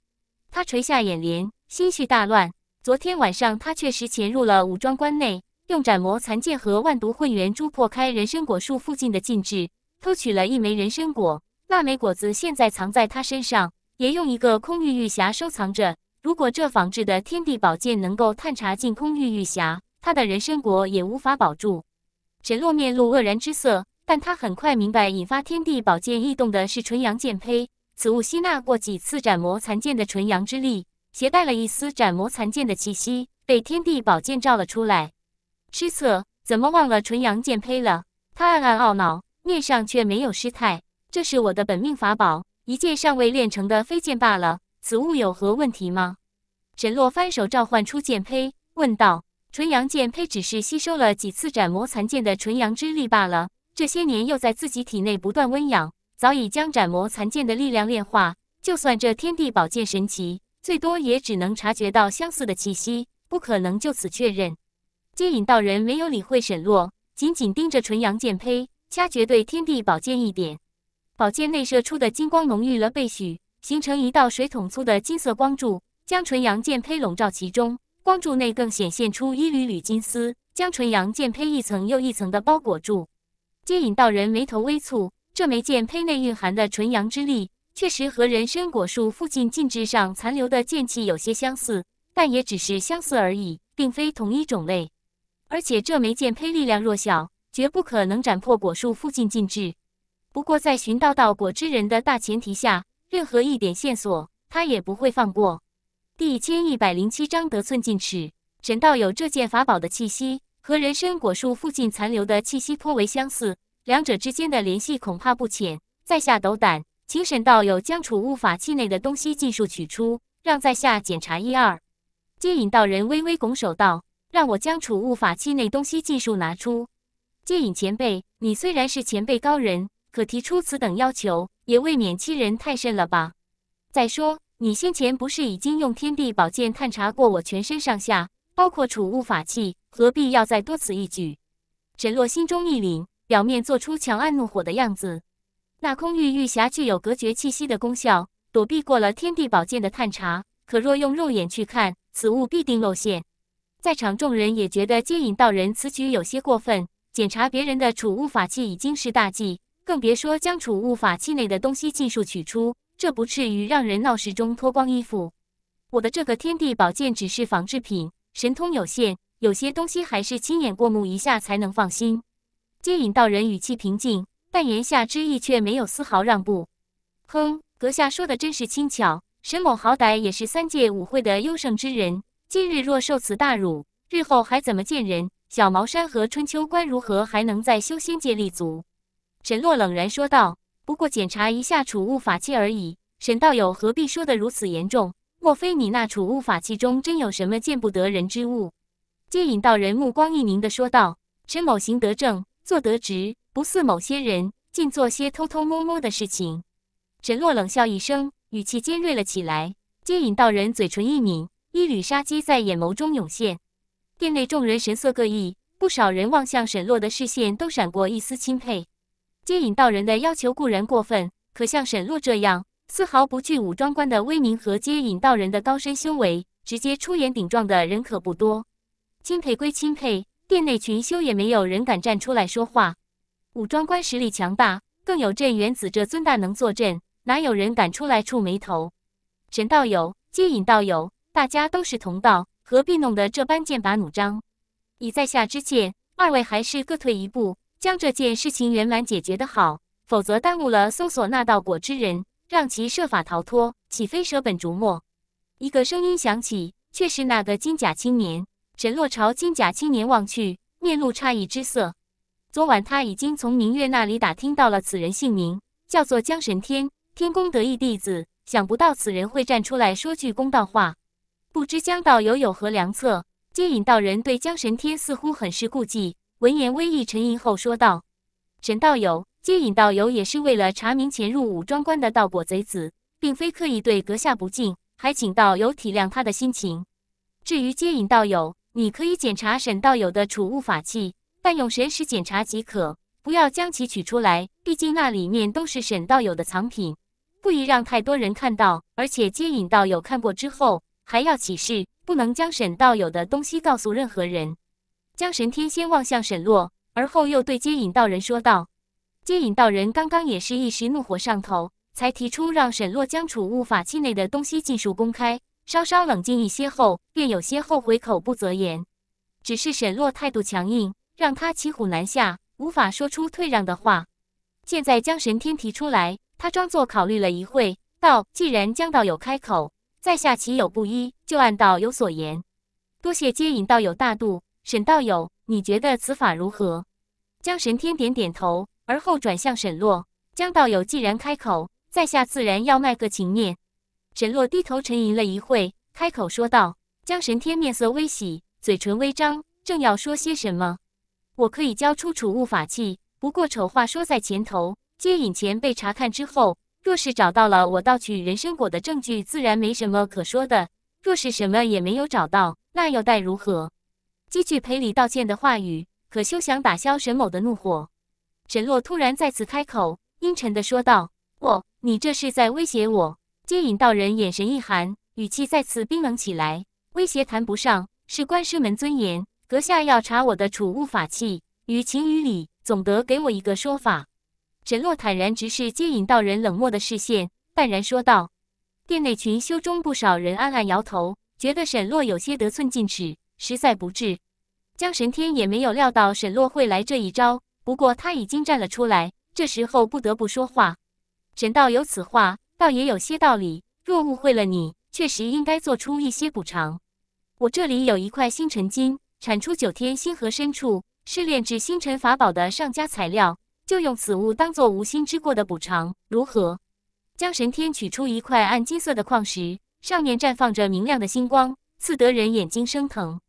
他垂下眼帘，心绪大乱。昨天晚上，他确实潜入了武装关内，用斩魔残剑和万毒混元珠破开人参果树附近的禁制，偷取了一枚人参果。那枚果子现在藏在他身上，也用一个空玉玉匣收藏着。如果这仿制的天地宝剑能够探查进空玉玉匣，他的人参果也无法保住。沈洛面露愕然之色，但他很快明白，引发天地宝剑异动的是纯阳剑胚。此物吸纳过几次斩魔残剑的纯阳之力，携带了一丝斩魔残剑的气息，被天地宝剑照了出来。失策，怎么忘了纯阳剑胚了？他暗暗懊恼，面上却没有失态。这是我的本命法宝，一剑尚未练成的飞剑罢了。此物有何问题吗？沈洛翻手召唤出剑胚，问道。纯阳剑胚只是吸收了几次斩魔残剑的纯阳之力罢了，这些年又在自己体内不断温养，早已将斩魔残剑的力量炼化。就算这天地宝剑神奇，最多也只能察觉到相似的气息，不可能就此确认。接引道人没有理会沈洛，紧紧盯着纯阳剑胚，掐绝对天地宝剑一点，宝剑内射出的金光浓郁了被许，形成一道水桶粗的金色光柱，将纯阳剑胚笼罩其中。光柱内更显现出一缕缕金丝，将纯阳剑胚一层又一层的包裹住。接引道人眉头微蹙，这枚剑胚内蕴含的纯阳之力，确实和人参果树附近禁制上残留的剑气有些相似，但也只是相似而已，并非同一种类。而且这枚剑胚力量弱小，绝不可能斩破果树附近禁制。不过，在寻到道果之人的大前提下，任何一点线索，他也不会放过。第一千一百零七章得寸进尺。沈道友，这件法宝的气息和人参果树附近残留的气息颇为相似，两者之间的联系恐怕不浅。在下斗胆，请沈道友将储物法器内的东西尽数取出，让在下检查一二。接引道人微微拱手道：“让我将储物法器内东西尽数拿出。”接引前辈，你虽然是前辈高人，可提出此等要求，也未免欺人太甚了吧？再说。你先前不是已经用天地宝剑探查过我全身上下，包括储物法器，何必要再多此一举？沈洛心中一凛，表面做出强按怒火的样子。那空域玉匣具有隔绝气息的功效，躲避过了天地宝剑的探查，可若用肉眼去看，此物必定露馅。在场众人也觉得接引道人此举有些过分，检查别人的储物法器已经是大忌，更别说将储物法器内的东西尽数取出。这不至于让人闹市中脱光衣服。我的这个天地宝剑只是仿制品，神通有限，有些东西还是亲眼过目一下才能放心。接引道人语气平静，但言下之意却没有丝毫让步。哼，阁下说的真是轻巧。沈某好歹也是三界武会的优胜之人，今日若受此大辱，日后还怎么见人？小茅山和春秋关如何还能在修仙界立足？沈洛冷然说道。不过检查一下储物法器而已，沈道友何必说得如此严重？莫非你那储物法器中真有什么见不得人之物？接引道人目光一凝地说道：“沈某行得正，坐得直，不似某些人尽做些偷偷摸摸的事情。”沈洛冷笑一声，语气尖锐了起来。接引道人嘴唇一抿，一缕杀机在眼眸中涌现。殿内众人神色各异，不少人望向沈洛的视线都闪过一丝钦佩。接引道人的要求固然过分，可像沈洛这样丝毫不惧武装官的威名和接引道人的高深修为，直接出言顶撞的人可不多。钦佩归钦佩，殿内群修也没有人敢站出来说话。武装官实力强大，更有镇元子这尊大能坐镇，哪有人敢出来触眉头？沈道友，接引道友，大家都是同道，何必弄得这般剑拔弩张？以在下之见，二位还是各退一步。将这件事情圆满解决的好，否则耽误了搜索那道果之人，让其设法逃脱，岂非舍本逐末？一个声音响起，却是那个金甲青年。沈洛朝金甲青年望去，面露诧异之色。昨晚他已经从明月那里打听到了此人姓名，叫做江神天，天宫得意弟子。想不到此人会站出来说句公道话。不知江道友有何良策？接引道人对江神天似乎很是顾忌。闻言，微一沉吟后说道：“沈道友，接引道友也是为了查明潜入武庄关的盗果贼子，并非刻意对阁下不敬，还请道友体谅他的心情。至于接引道友，你可以检查沈道友的储物法器，但用神识检查即可，不要将其取出来。毕竟那里面都是沈道友的藏品，不宜让太多人看到。而且接引道友看过之后，还要起誓，不能将沈道友的东西告诉任何人。”江神天先望向沈洛，而后又对接引道人说道：“接引道人刚刚也是一时怒火上头，才提出让沈洛将储物法器内的东西尽数公开。稍稍冷静一些后，便有些后悔口不择言。只是沈洛态度强硬，让他骑虎难下，无法说出退让的话。现在江神天提出来，他装作考虑了一会，道：‘既然江道友开口，在下岂有不依？’就按道友所言，多谢接引道友大度。”沈道友，你觉得此法如何？江神天点点头，而后转向沈洛。江道友既然开口，在下自然要卖个情面。沈洛低头沉吟了一会，开口说道。江神天面色微喜，嘴唇微张，正要说些什么。我可以交出储物法器，不过丑话说在前头，接引前被查看之后，若是找到了我盗取人参果的证据，自然没什么可说的；若是什么也没有找到，那又待如何？几句赔礼道歉的话语，可休想打消沈某的怒火。沈洛突然再次开口，阴沉的说道：“我，你这是在威胁我？”接引道人眼神一寒，语气再次冰冷起来：“威胁谈不上，是观师门尊严。阁下要查我的储物法器，于情于理，总得给我一个说法。”沈洛坦然直视接引道人冷漠的视线，淡然说道：“殿内群修中，不少人暗暗摇头，觉得沈洛有些得寸进尺。”实在不智，江神天也没有料到沈洛会来这一招。不过他已经站了出来，这时候不得不说话。沈道有此话，倒也有些道理。若误会了你，确实应该做出一些补偿。我这里有一块星辰金，产出九天星河深处，是炼制星辰法宝的上佳材料。就用此物当做无心之过的补偿，如何？江神天取出一块暗金色的矿石，上面绽放着明亮的星光，刺得人眼睛生疼。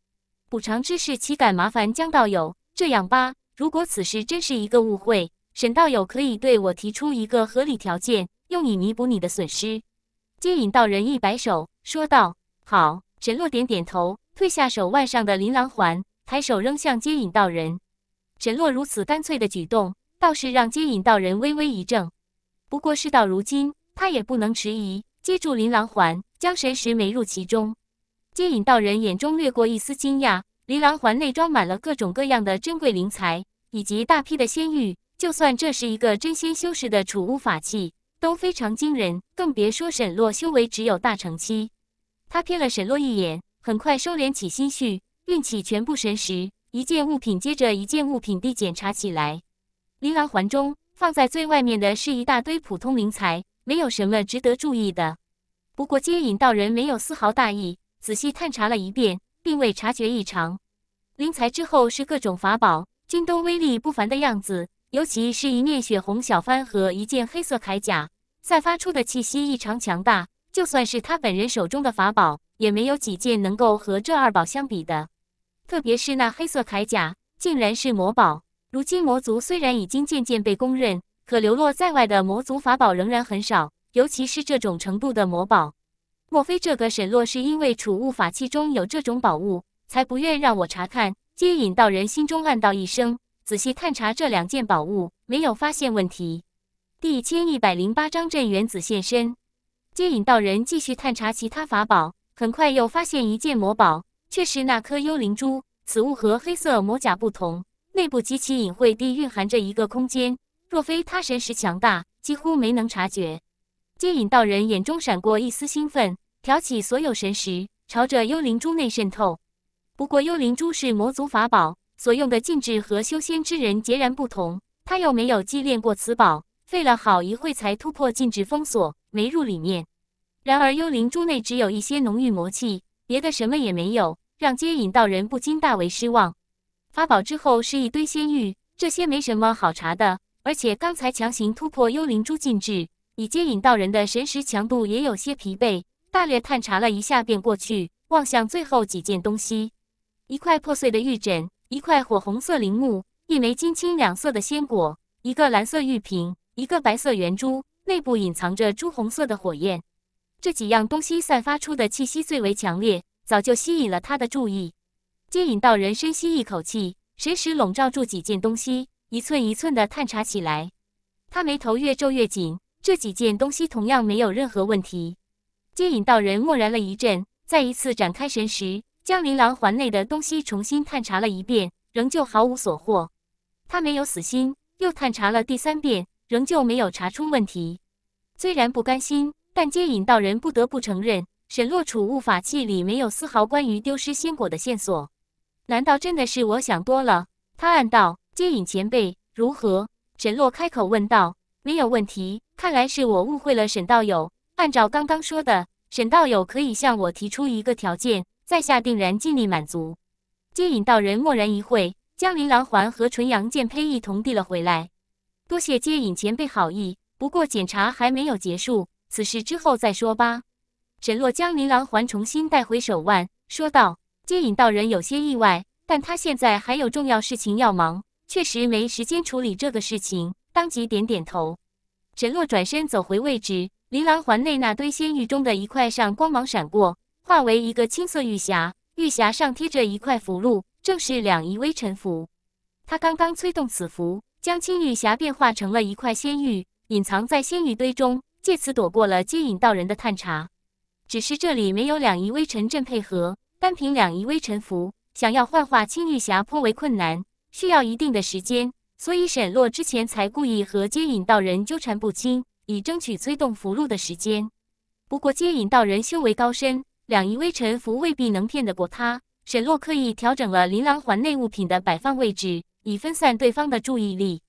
补偿之事岂敢麻烦江道友？这样吧，如果此事真是一个误会，沈道友可以对我提出一个合理条件，用以弥补你的损失。接引道人一摆手，说道：“好。”沈洛点点头，退下手腕上的琳琅环，抬手扔向接引道人。沈洛如此干脆的举动，倒是让接引道人微微一怔。不过事到如今，他也不能迟疑，接住琳琅环，将神石埋入其中。接引道人眼中掠过一丝惊讶，琳琅环内装满了各种各样的珍贵灵材，以及大批的仙玉。就算这是一个真仙修士的储物法器，都非常惊人，更别说沈洛修为只有大乘期。他瞥了沈洛一眼，很快收敛起心绪，运起全部神识，一件物品接着一件物品地检查起来。琳琅环中放在最外面的是一大堆普通灵材，没有什么值得注意的。不过接引道人没有丝毫大意。仔细探查了一遍，并未察觉异常。灵材之后是各种法宝，均都威力不凡的样子。尤其是一面血红小帆和一件黑色铠甲，散发出的气息异常强大。就算是他本人手中的法宝，也没有几件能够和这二宝相比的。特别是那黑色铠甲，竟然是魔宝。如今魔族虽然已经渐渐被公认，可流落在外的魔族法宝仍然很少，尤其是这种程度的魔宝。莫非这个沈洛是因为储物法器中有这种宝物，才不愿让我查看？接引道人心中暗道一声，仔细探查这两件宝物，没有发现问题。第一千一百零八章镇元子现身。接引道人继续探查其他法宝，很快又发现一件魔宝，却是那颗幽灵珠。此物和黑色魔甲不同，内部极其隐晦地蕴含着一个空间，若非他神识强大，几乎没能察觉。接引道人眼中闪过一丝兴奋，挑起所有神识，朝着幽灵珠内渗透。不过幽灵珠是魔族法宝，所用的禁制和修仙之人截然不同。他又没有祭炼过此宝，费了好一会才突破禁制封锁，没入里面。然而幽灵珠内只有一些浓郁魔气，别的什么也没有，让接引道人不禁大为失望。法宝之后是一堆仙玉，这些没什么好查的。而且刚才强行突破幽灵珠禁制。以接引道人的神识强度，也有些疲惫。大略探查了一下，便过去望向最后几件东西：一块破碎的玉枕，一块火红色陵木，一枚金青两色的仙果，一个蓝色玉瓶，一个白色圆珠，内部隐藏着朱红色的火焰。这几样东西散发出的气息最为强烈，早就吸引了他的注意。接引道人深吸一口气，神识笼罩住几件东西，一寸一寸地探查起来。他眉头越皱越紧。这几件东西同样没有任何问题。接引道人默然了一阵，再一次展开神识，将琳琅环内的东西重新探查了一遍，仍旧毫无所获。他没有死心，又探查了第三遍，仍旧没有查出问题。虽然不甘心，但接引道人不得不承认，沈洛储物法器里没有丝毫关于丢失仙果的线索。难道真的是我想多了？他暗道。接引前辈，如何？沈洛开口问道。没有问题，看来是我误会了沈道友。按照刚刚说的，沈道友可以向我提出一个条件，在下定然尽力满足。接引道人默然一会，将琳琅环和纯阳剑胚一同递了回来。多谢接引前辈好意，不过检查还没有结束，此事之后再说吧。沈洛将琳琅环重新带回手腕，说道：“接引道人有些意外，但他现在还有重要事情要忙，确实没时间处理这个事情。”当即点点头，沈洛转身走回位置。琳琅环内那堆仙玉中的一块上光芒闪过，化为一个青色玉匣，玉匣上贴着一块符箓，正是两仪微尘符。他刚刚催动此符，将青玉匣变化成了一块仙玉，隐藏在仙玉堆中，借此躲过了接引道人的探查。只是这里没有两仪微尘阵配合，单凭两仪微尘符，想要幻化青玉匣颇为困难，需要一定的时间。所以沈洛之前才故意和接引道人纠缠不清，以争取催动符箓的时间。不过接引道人修为高深，两仪微尘符未必能骗得过他。沈洛刻意调整了琳琅环内物品的摆放位置，以分散对方的注意力。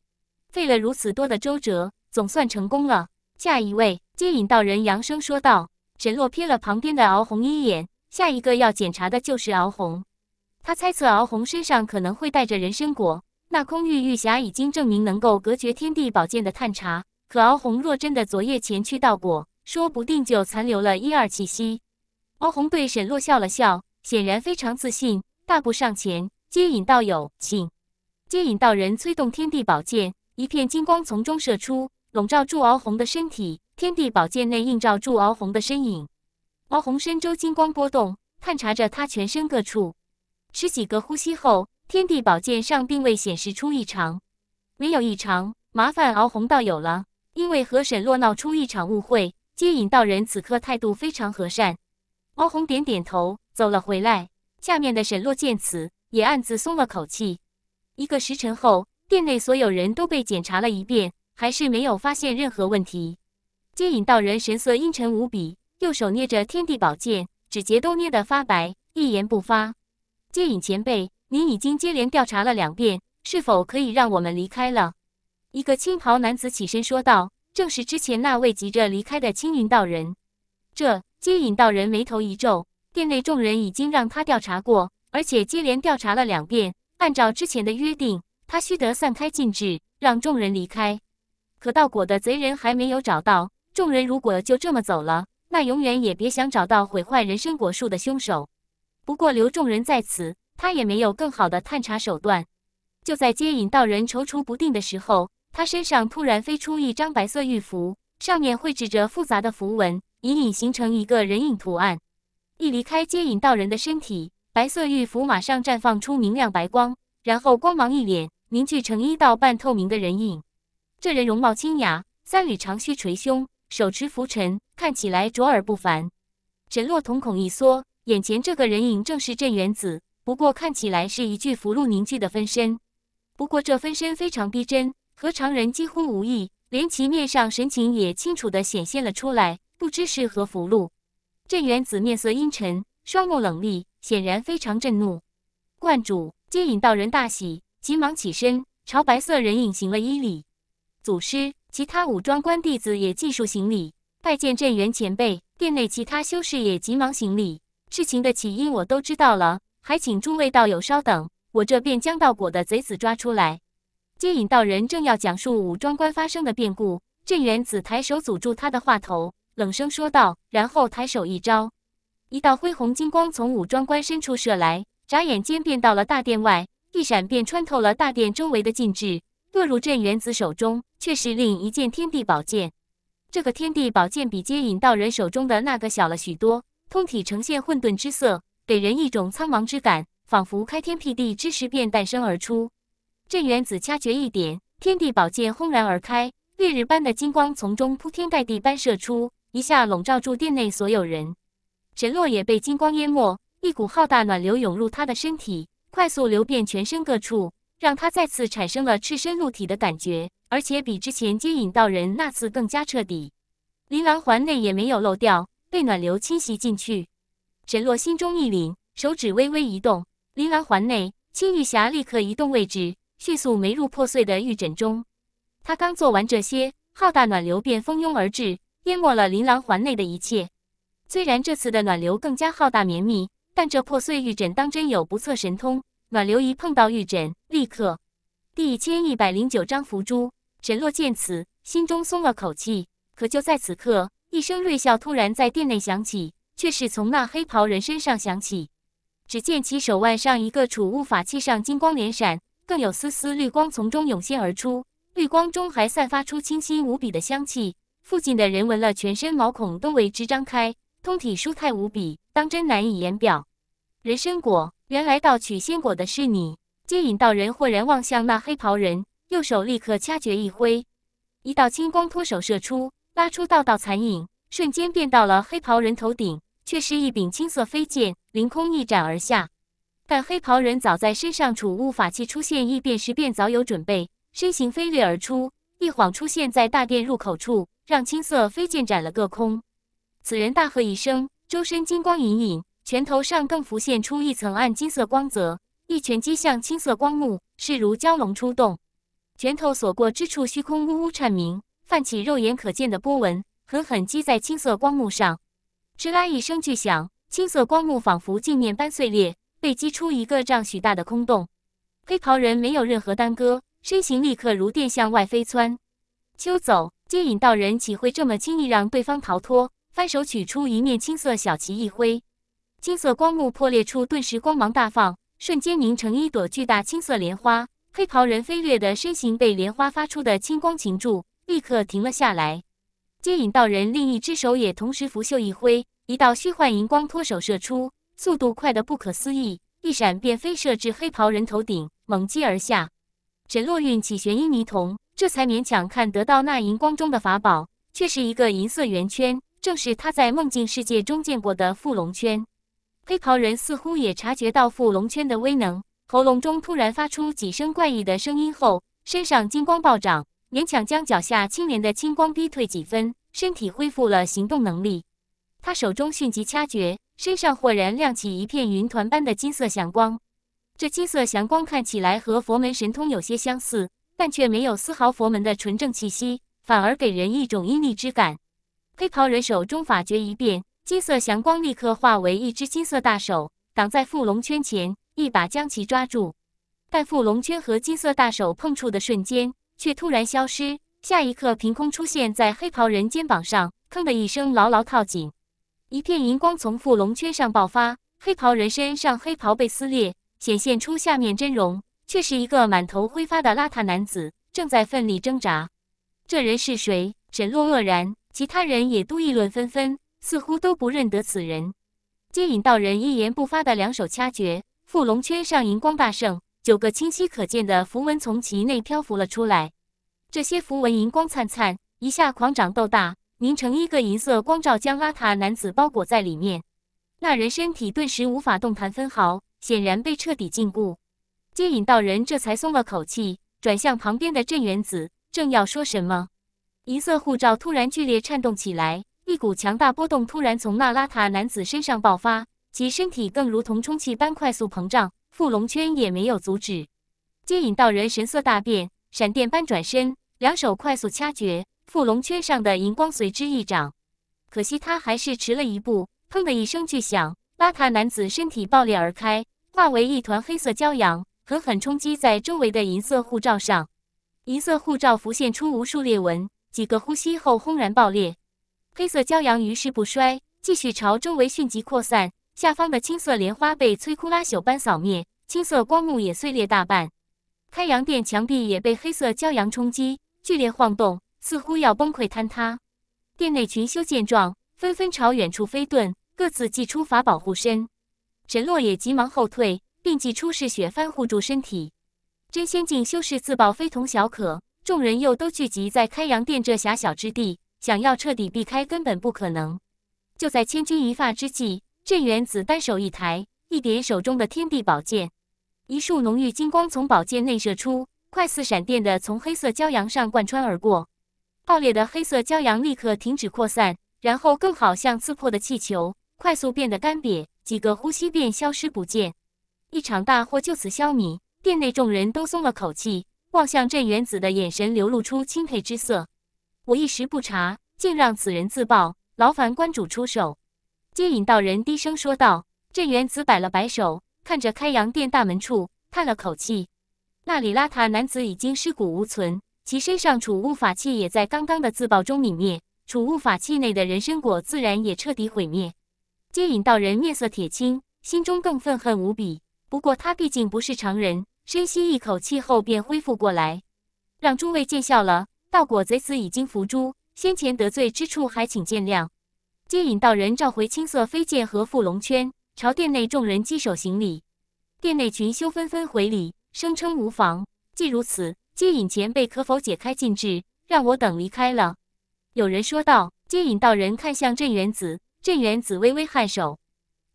费了如此多的周折，总算成功了。下一位，接引道人扬声说道。沈洛瞥了旁边的敖红一眼，下一个要检查的就是敖红。他猜测敖红身上可能会带着人参果。那空域玉匣已经证明能够隔绝天地宝剑的探查，可敖红若真的昨夜前去到过，说不定就残留了一二气息。敖红对沈洛笑了笑，显然非常自信，大步上前，接引道友，请。接引道人催动天地宝剑，一片金光从中射出，笼罩住敖红的身体，天地宝剑内映照住敖红的身影。敖红身周金光波动，探查着他全身各处，十几个呼吸后。天地宝剑上并未显示出异常，没有异常，麻烦敖红道友了。因为和沈洛闹出一场误会，接引道人此刻态度非常和善。敖红点点头，走了回来。下面的沈洛见此，也暗自松了口气。一个时辰后，殿内所有人都被检查了一遍，还是没有发现任何问题。接引道人神色阴沉无比，右手捏着天地宝剑，指节都捏得发白，一言不发。接引前辈。你已经接连调查了两遍，是否可以让我们离开了？一个青袍男子起身说道：“正是之前那位急着离开的青云道人。”这接引道人眉头一皱，店内众人已经让他调查过，而且接连调查了两遍。按照之前的约定，他须得散开禁制，让众人离开。可道果的贼人还没有找到，众人如果就这么走了，那永远也别想找到毁坏人参果树的凶手。不过留众人在此。他也没有更好的探查手段。就在接引道人踌躇不定的时候，他身上突然飞出一张白色玉符，上面绘制着复杂的符文，隐隐形成一个人影图案。一离开接引道人的身体，白色玉符马上绽放出明亮白光，然后光芒一脸凝聚成一道半透明的人影。这人容貌清雅，三缕长须垂胸，手持拂尘，看起来卓尔不凡。沈洛瞳孔一缩，眼前这个人影正是镇元子。不过看起来是一具符箓凝聚的分身，不过这分身非常逼真，和常人几乎无异，连其面上神情也清楚的显现了出来。不知是何福箓。镇元子面色阴沉，双目冷厉，显然非常震怒。观主、接引道人大喜，急忙起身朝白色人影行了一礼。祖师，其他武装官弟子也尽数行礼，拜见镇元前辈。殿内其他修士也急忙行礼。事情的起因我都知道了。还请诸位道友稍等，我这便将道果的贼子抓出来。接引道人正要讲述武庄关发生的变故，镇元子抬手阻住他的话头，冷声说道，然后抬手一招，一道恢宏金光从武装官深处射来，眨眼间便到了大殿外，一闪便穿透了大殿周围的禁制，落入镇元子手中，却是另一件天地宝剑。这个天地宝剑比接引道人手中的那个小了许多，通体呈现混沌之色。给人一种苍茫之感，仿佛开天辟地之时便诞生而出。镇元子掐诀一点，天地宝剑轰然而开，烈日般的金光从中铺天盖地般射出，一下笼罩住殿内所有人。沈洛也被金光淹没，一股浩大暖流涌入他的身体，快速流遍全身各处，让他再次产生了赤身露体的感觉，而且比之前接引道人那次更加彻底。琳琅环内也没有漏掉，被暖流侵袭进去。沈洛心中一凛，手指微微一动，琳琅环内青玉匣立刻移动位置，迅速没入破碎的玉枕中。他刚做完这些，浩大暖流便蜂拥而至，淹没了琳琅环内的一切。虽然这次的暖流更加浩大绵密，但这破碎玉枕当真有不测神通，暖流一碰到玉枕，立刻……第一千一百零九章伏珠。沈洛见此，心中松了口气。可就在此刻，一声锐笑突然在殿内响起。却是从那黑袍人身上响起。只见其手腕上一个储物法器上金光连闪，更有丝丝绿光从中涌现而出。绿光中还散发出清新无比的香气，附近的人闻了，全身毛孔都为之张开，通体舒泰无比，当真难以言表。人参果，原来盗取仙果的是你！接引道人豁然望向那黑袍人，右手立刻掐诀一挥，一道青光脱手射出，拉出道道残影，瞬间便到了黑袍人头顶。却是一柄青色飞剑凌空一斩而下，但黑袍人早在身上储物法器出现异变时便早有准备，身形飞掠而出，一晃出现在大殿入口处，让青色飞剑斩了个空。此人大喝一声，周身金光隐隐，拳头上更浮现出一层暗金色光泽，一拳击向青色光幕，势如蛟龙出洞。拳头所过之处，虚空呜呜颤鸣，泛起肉眼可见的波纹，狠狠击在青色光幕上。吱啦一声巨响，青色光幕仿佛镜面般碎裂，被击出一个丈许大的空洞。黑袍人没有任何耽搁，身形立刻如电向外飞窜。丘走接引道人岂会这么轻易让对方逃脱？翻手取出一面青色小旗，一挥，青色光幕破裂处顿时光芒大放，瞬间凝成一朵巨大青色莲花。黑袍人飞掠的身形被莲花发出的青光擒住，立刻停了下来。接引道人另一只手也同时拂袖一挥，一道虚幻银光脱手射出，速度快得不可思议，一闪便飞射至黑袍人头顶，猛击而下。沈洛运起玄阴泥瞳，这才勉强看得到那银光中的法宝，却是一个银色圆圈，正是他在梦境世界中见过的缚龙圈。黑袍人似乎也察觉到缚龙圈的威能，喉咙中突然发出几声怪异的声音后，身上金光暴涨。勉强将脚下青莲的青光逼退几分，身体恢复了行动能力。他手中迅疾掐诀，身上豁然亮起一片云团般的金色祥光。这金色祥光看起来和佛门神通有些相似，但却没有丝毫佛门的纯正气息，反而给人一种阴戾之感。黑袍人手中法诀一变，金色祥光立刻化为一只金色大手，挡在傅龙圈前，一把将其抓住。但傅龙圈和金色大手碰触的瞬间。却突然消失，下一刻凭空出现在黑袍人肩膀上，砰的一声牢牢套紧。一片银光从缚龙圈上爆发，黑袍人身上黑袍被撕裂，显现出下面真容，却是一个满头灰发的邋遢男子，正在奋力挣扎。这人是谁？沈洛愕然，其他人也都议论纷纷，似乎都不认得此人。接引道人一言不发的两手掐诀，缚龙圈上银光大盛。九个清晰可见的符文从其内漂浮了出来，这些符文银光灿灿，一下狂涨豆大，凝成一个银色光照，将邋遢男子包裹在里面。那人身体顿时无法动弹分毫，显然被彻底禁锢。接引道人这才松了口气，转向旁边的镇元子，正要说什么，银色护罩突然剧烈颤动起来，一股强大波动突然从那邋遢男子身上爆发，其身体更如同充气般快速膨胀。富龙圈也没有阻止，接引道人神色大变，闪电般转身，两手快速掐诀，富龙圈上的银光随之一掌。可惜他还是迟了一步，砰的一声巨响，邋遢男子身体爆裂而开，化为一团黑色骄阳，狠狠冲击在周围的银色护罩上。银色护罩浮现出无数裂纹，几个呼吸后轰然爆裂。黑色骄阳于是不衰，继续朝周围迅疾扩散。下方的青色莲花被摧枯拉朽般扫灭，青色光幕也碎裂大半。开阳殿墙壁也被黑色骄阳冲击，剧烈晃动，似乎要崩溃坍塌。殿内群修见状，纷纷朝远处飞遁，各自祭出法宝护身。陈洛也急忙后退，并祭出嗜血幡护住身体。真仙境修士自曝非同小可，众人又都聚集在开阳殿这狭小之地，想要彻底避开根本不可能。就在千钧一发之际。镇元子单手一抬，一点手中的天地宝剑，一束浓郁金光从宝剑内射出，快似闪电的从黑色骄阳上贯穿而过，爆裂的黑色骄阳立刻停止扩散，然后更好像刺破的气球，快速变得干瘪，几个呼吸便消失不见，一场大祸就此消弭。殿内众人都松了口气，望向镇元子的眼神流露出钦佩之色。我一时不察，竟让此人自爆，劳烦关主出手。接引道人低声说道：“镇元子摆了摆手，看着开阳殿大门处，叹了口气。那里邋遢男子已经尸骨无存，其身上储物法器也在刚刚的自爆中泯灭，储物法器内的人参果自然也彻底毁灭。接引道人面色铁青，心中更愤恨无比。不过他毕竟不是常人，深吸一口气后便恢复过来，让诸位见笑了。道果贼子已经伏诛，先前得罪之处还请见谅。”接引道人召回青色飞剑和缚龙圈，朝殿内众人稽首行礼。殿内群修纷纷回礼，声称无妨。既如此，接引前辈可否解开禁制，让我等离开了？有人说道。接引道人看向镇元子，镇元子微微颔首，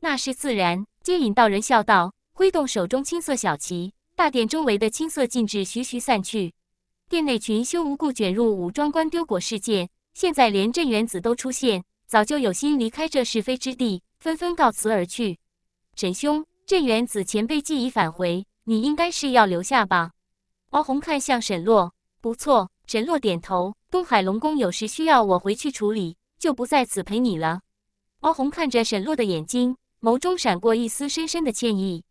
那是自然。接引道人笑道，挥动手中青色小旗，大殿周围的青色禁制徐徐散去。殿内群修无故卷入武装官丢果事件，现在连镇元子都出现。早就有心离开这是非之地，纷纷告辞而去。沈兄，镇元子前辈既已返回，你应该是要留下吧？敖红看向沈洛，不错。沈洛点头。东海龙宫有事需要我回去处理，就不在此陪你了。敖红看着沈洛的眼睛，眸中闪过一丝深深的歉意。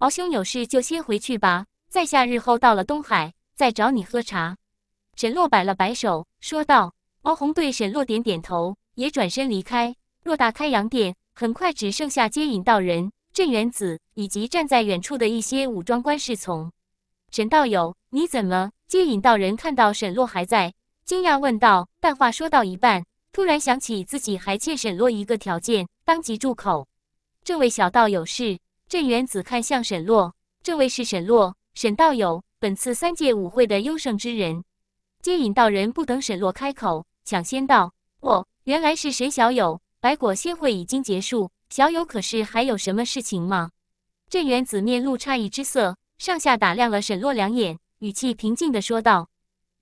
敖兄有事就先回去吧，在下日后到了东海再找你喝茶。沈洛摆了摆手，说道。敖红对沈洛点点头。也转身离开，偌大开阳殿很快只剩下接引道人、镇元子以及站在远处的一些武装官侍从。沈道友，你怎么？接引道人看到沈洛还在，惊讶问道。但话说到一半，突然想起自己还欠沈洛一个条件，当即住口。这位小道友是镇元子，看向沈洛，这位是沈洛，沈道友，本次三界武会的优胜之人。接引道人不等沈洛开口，抢先道：“我。”原来是沈小友，白果仙会已经结束，小友可是还有什么事情吗？镇元子面露诧异之色，上下打量了沈洛两眼，语气平静地说道：“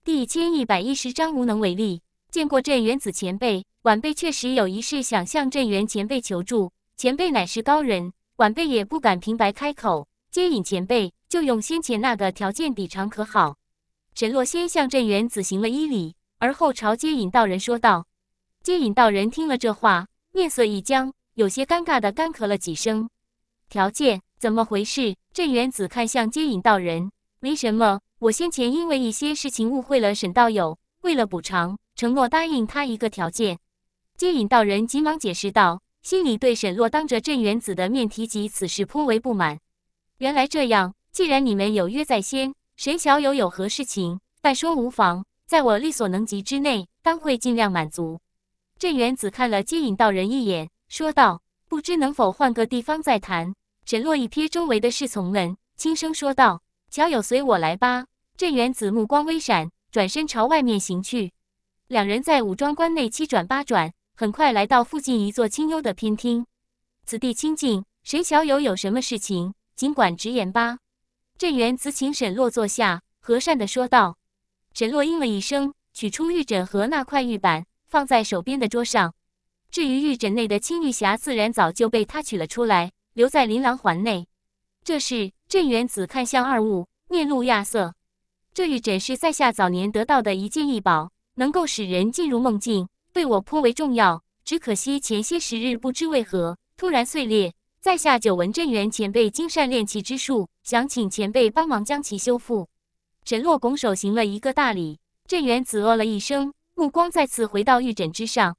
第一千一百一十章无能为力。见过镇元子前辈，晚辈确实有一事想向镇元前辈求助。前辈乃是高人，晚辈也不敢平白开口。接引前辈就用先前那个条件抵偿可好？”沈洛先向镇元子行了一礼，而后朝接引道人说道。接引道人听了这话，面色一僵，有些尴尬地干咳了几声。条件怎么回事？镇元子看向接引道人，没什么，我先前因为一些事情误会了沈道友，为了补偿，承诺答应他一个条件。接引道人急忙解释道，心里对沈洛当着镇元子的面提及此事颇为不满。原来这样，既然你们有约在先，沈小友有何事情，但说无妨，在我力所能及之内，当会尽量满足。镇元子看了接引道人一眼，说道：“不知能否换个地方再谈？”沈洛一瞥周围的侍从们，轻声说道：“乔友随我来吧。”镇元子目光微闪，转身朝外面行去。两人在武装关内七转八转，很快来到附近一座清幽的偏厅。此地清静，沈小友有什么事情，尽管直言吧。镇元子请沈洛坐下，和善地说道。沈洛应了一声，取出玉枕和那块玉板。放在手边的桌上，至于玉枕内的青玉匣，自然早就被他取了出来，留在琳琅环内。这时，镇元子看向二物，面露讶色。这玉枕是在下早年得到的一件异宝，能够使人进入梦境，对我颇为重要。只可惜前些时日，不知为何突然碎裂。在下久闻镇元前辈精善炼器之术，想请前辈帮忙将其修复。沈洛拱手行了一个大礼，镇元子哦了一声。目光再次回到玉枕之上，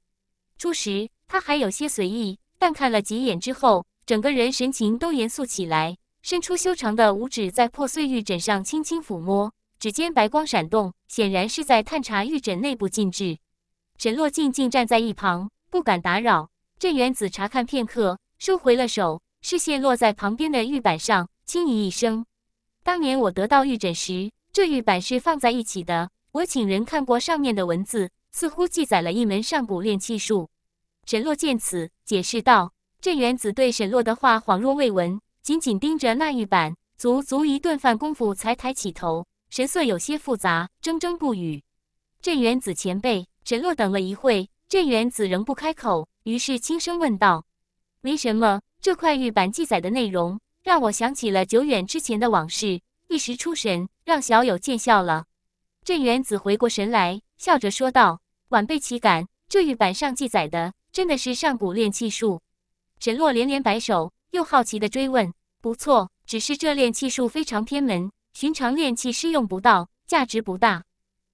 初时他还有些随意，但看了几眼之后，整个人神情都严肃起来，伸出修长的五指在破碎玉枕上轻轻抚摸，指尖白光闪动，显然是在探查玉枕内部禁制。沈洛静静站在一旁，不敢打扰。镇元子查看片刻，收回了手，视线落在旁边的玉板上，轻咦一声：“当年我得到玉枕时，这玉板是放在一起的。”我请人看过上面的文字，似乎记载了一门上古炼器术。沈洛见此，解释道：“镇元子对沈洛的话恍若未闻，紧紧盯着那玉板，足足一顿饭功夫才抬起头，神色有些复杂，铮铮不语。”镇元子前辈，沈洛等了一会，镇元子仍不开口，于是轻声问道：“没什么，这块玉板记载的内容让我想起了久远之前的往事，一时出神，让小友见笑了。”镇元子回过神来，笑着说道：“晚辈岂敢！这玉板上记载的，真的是上古炼器术。”沈洛连连摆手，又好奇地追问：“不错，只是这炼器术非常偏门，寻常炼器师用不到，价值不大。”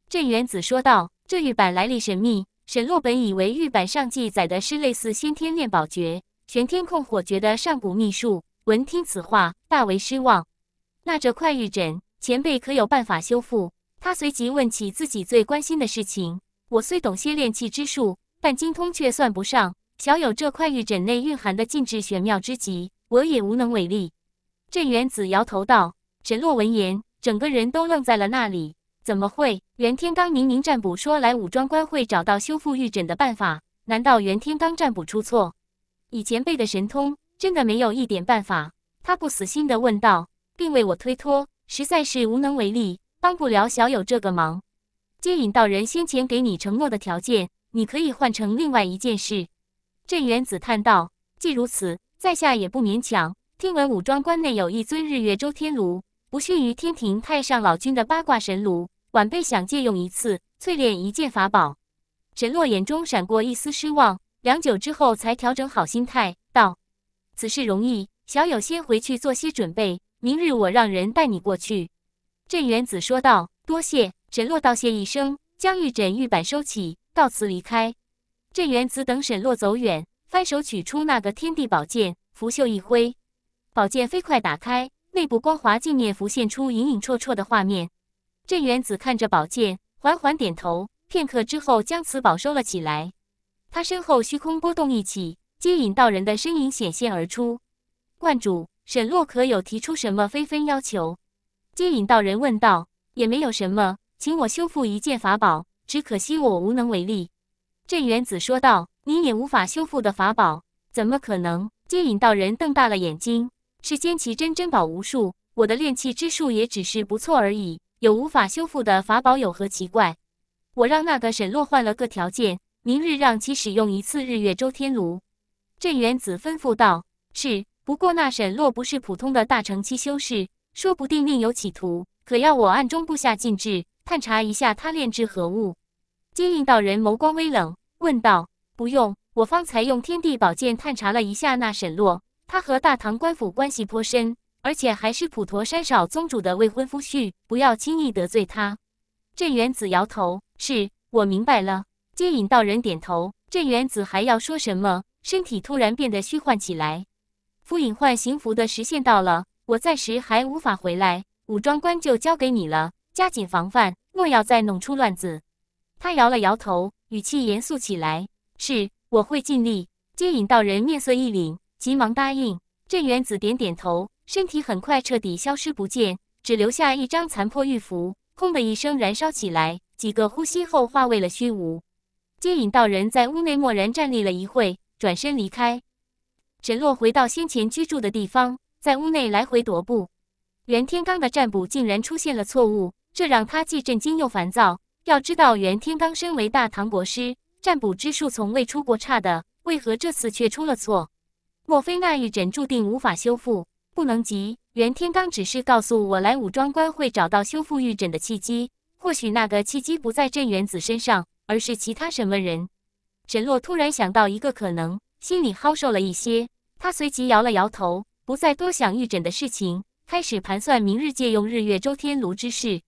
镇元子说道：“这玉板来历神秘。沈洛本以为玉板上记载的是类似先天炼宝诀、玄天控火诀的上古秘术，闻听此话，大为失望。那这块玉枕，前辈可有办法修复？”他随即问起自己最关心的事情。我虽懂些炼气之术，但精通却算不上。小友这块玉枕内蕴含的禁制玄妙之极，我也无能为力。镇元子摇头道。沈洛闻言，整个人都愣在了那里。怎么会？袁天罡明明占卜说来武装官会找到修复玉枕的办法，难道袁天罡占卜出错？以前辈的神通，真的没有一点办法？他不死心地问道，并为我推脱，实在是无能为力。帮不了小友这个忙，接引道人先前给你承诺的条件，你可以换成另外一件事。”镇元子叹道，“既如此，在下也不勉强。听闻武庄关内有一尊日月周天炉，不逊于天庭太上老君的八卦神炉，晚辈想借用一次，淬炼一件法宝。”沈洛眼中闪过一丝失望，良久之后才调整好心态，道：“此事容易，小友先回去做些准备，明日我让人带你过去。”镇元子说道：“多谢。”沈洛道谢一声，将玉枕玉板收起，告辞离开。镇元子等沈洛走远，翻手取出那个天地宝剑，拂袖一挥，宝剑飞快打开，内部光滑镜面浮现出隐隐绰绰的画面。镇元子看着宝剑，缓缓点头。片刻之后，将此宝收了起来。他身后虚空波动一起，接引道人的身影显现而出。观主，沈洛可有提出什么非分要求？接引道人问道：“也没有什么，请我修复一件法宝，只可惜我无能为力。”镇元子说道：“你也无法修复的法宝，怎么可能？”接引道人瞪大了眼睛：“世间奇珍珍宝无数，我的炼器之术也只是不错而已，有无法修复的法宝有何奇怪？”我让那个沈洛换了个条件，明日让其使用一次日月周天炉。”镇元子吩咐道：“是，不过那沈洛不是普通的大乘期修士。”说不定另有企图，可要我暗中布下禁制，探查一下他炼制何物。接引道人眸光微冷，问道：“不用，我方才用天地宝剑探查了一下那沈洛，他和大唐官府关系颇深，而且还是普陀山少宗主的未婚夫婿，不要轻易得罪他。”镇元子摇头：“是我明白了。”接引道人点头。镇元子还要说什么，身体突然变得虚幻起来，符引幻行符的时限到了。我暂时还无法回来，武装官就交给你了，加紧防范，莫要再弄出乱子。他摇了摇头，语气严肃起来：“是，我会尽力。”接引道人面色一凛，急忙答应。镇元子点点头，身体很快彻底消失不见，只留下一张残破玉符，“轰”的一声燃烧起来，几个呼吸后化为了虚无。接引道人在屋内默然站立了一会，转身离开。沈洛回到先前居住的地方。在屋内来回踱步，袁天罡的占卜竟然出现了错误，这让他既震惊又烦躁。要知道，袁天罡身为大唐国师，占卜之术从未出过差的，为何这次却出了错？莫非那玉枕注定无法修复？不能急，袁天罡只是告诉我，来武庄官会找到修复玉枕的契机。或许那个契机不在镇元子身上，而是其他什么人。沈洛突然想到一个可能，心里好受了一些。他随即摇了摇头。不再多想预诊的事情，开始盘算明日借用日月周天炉之事。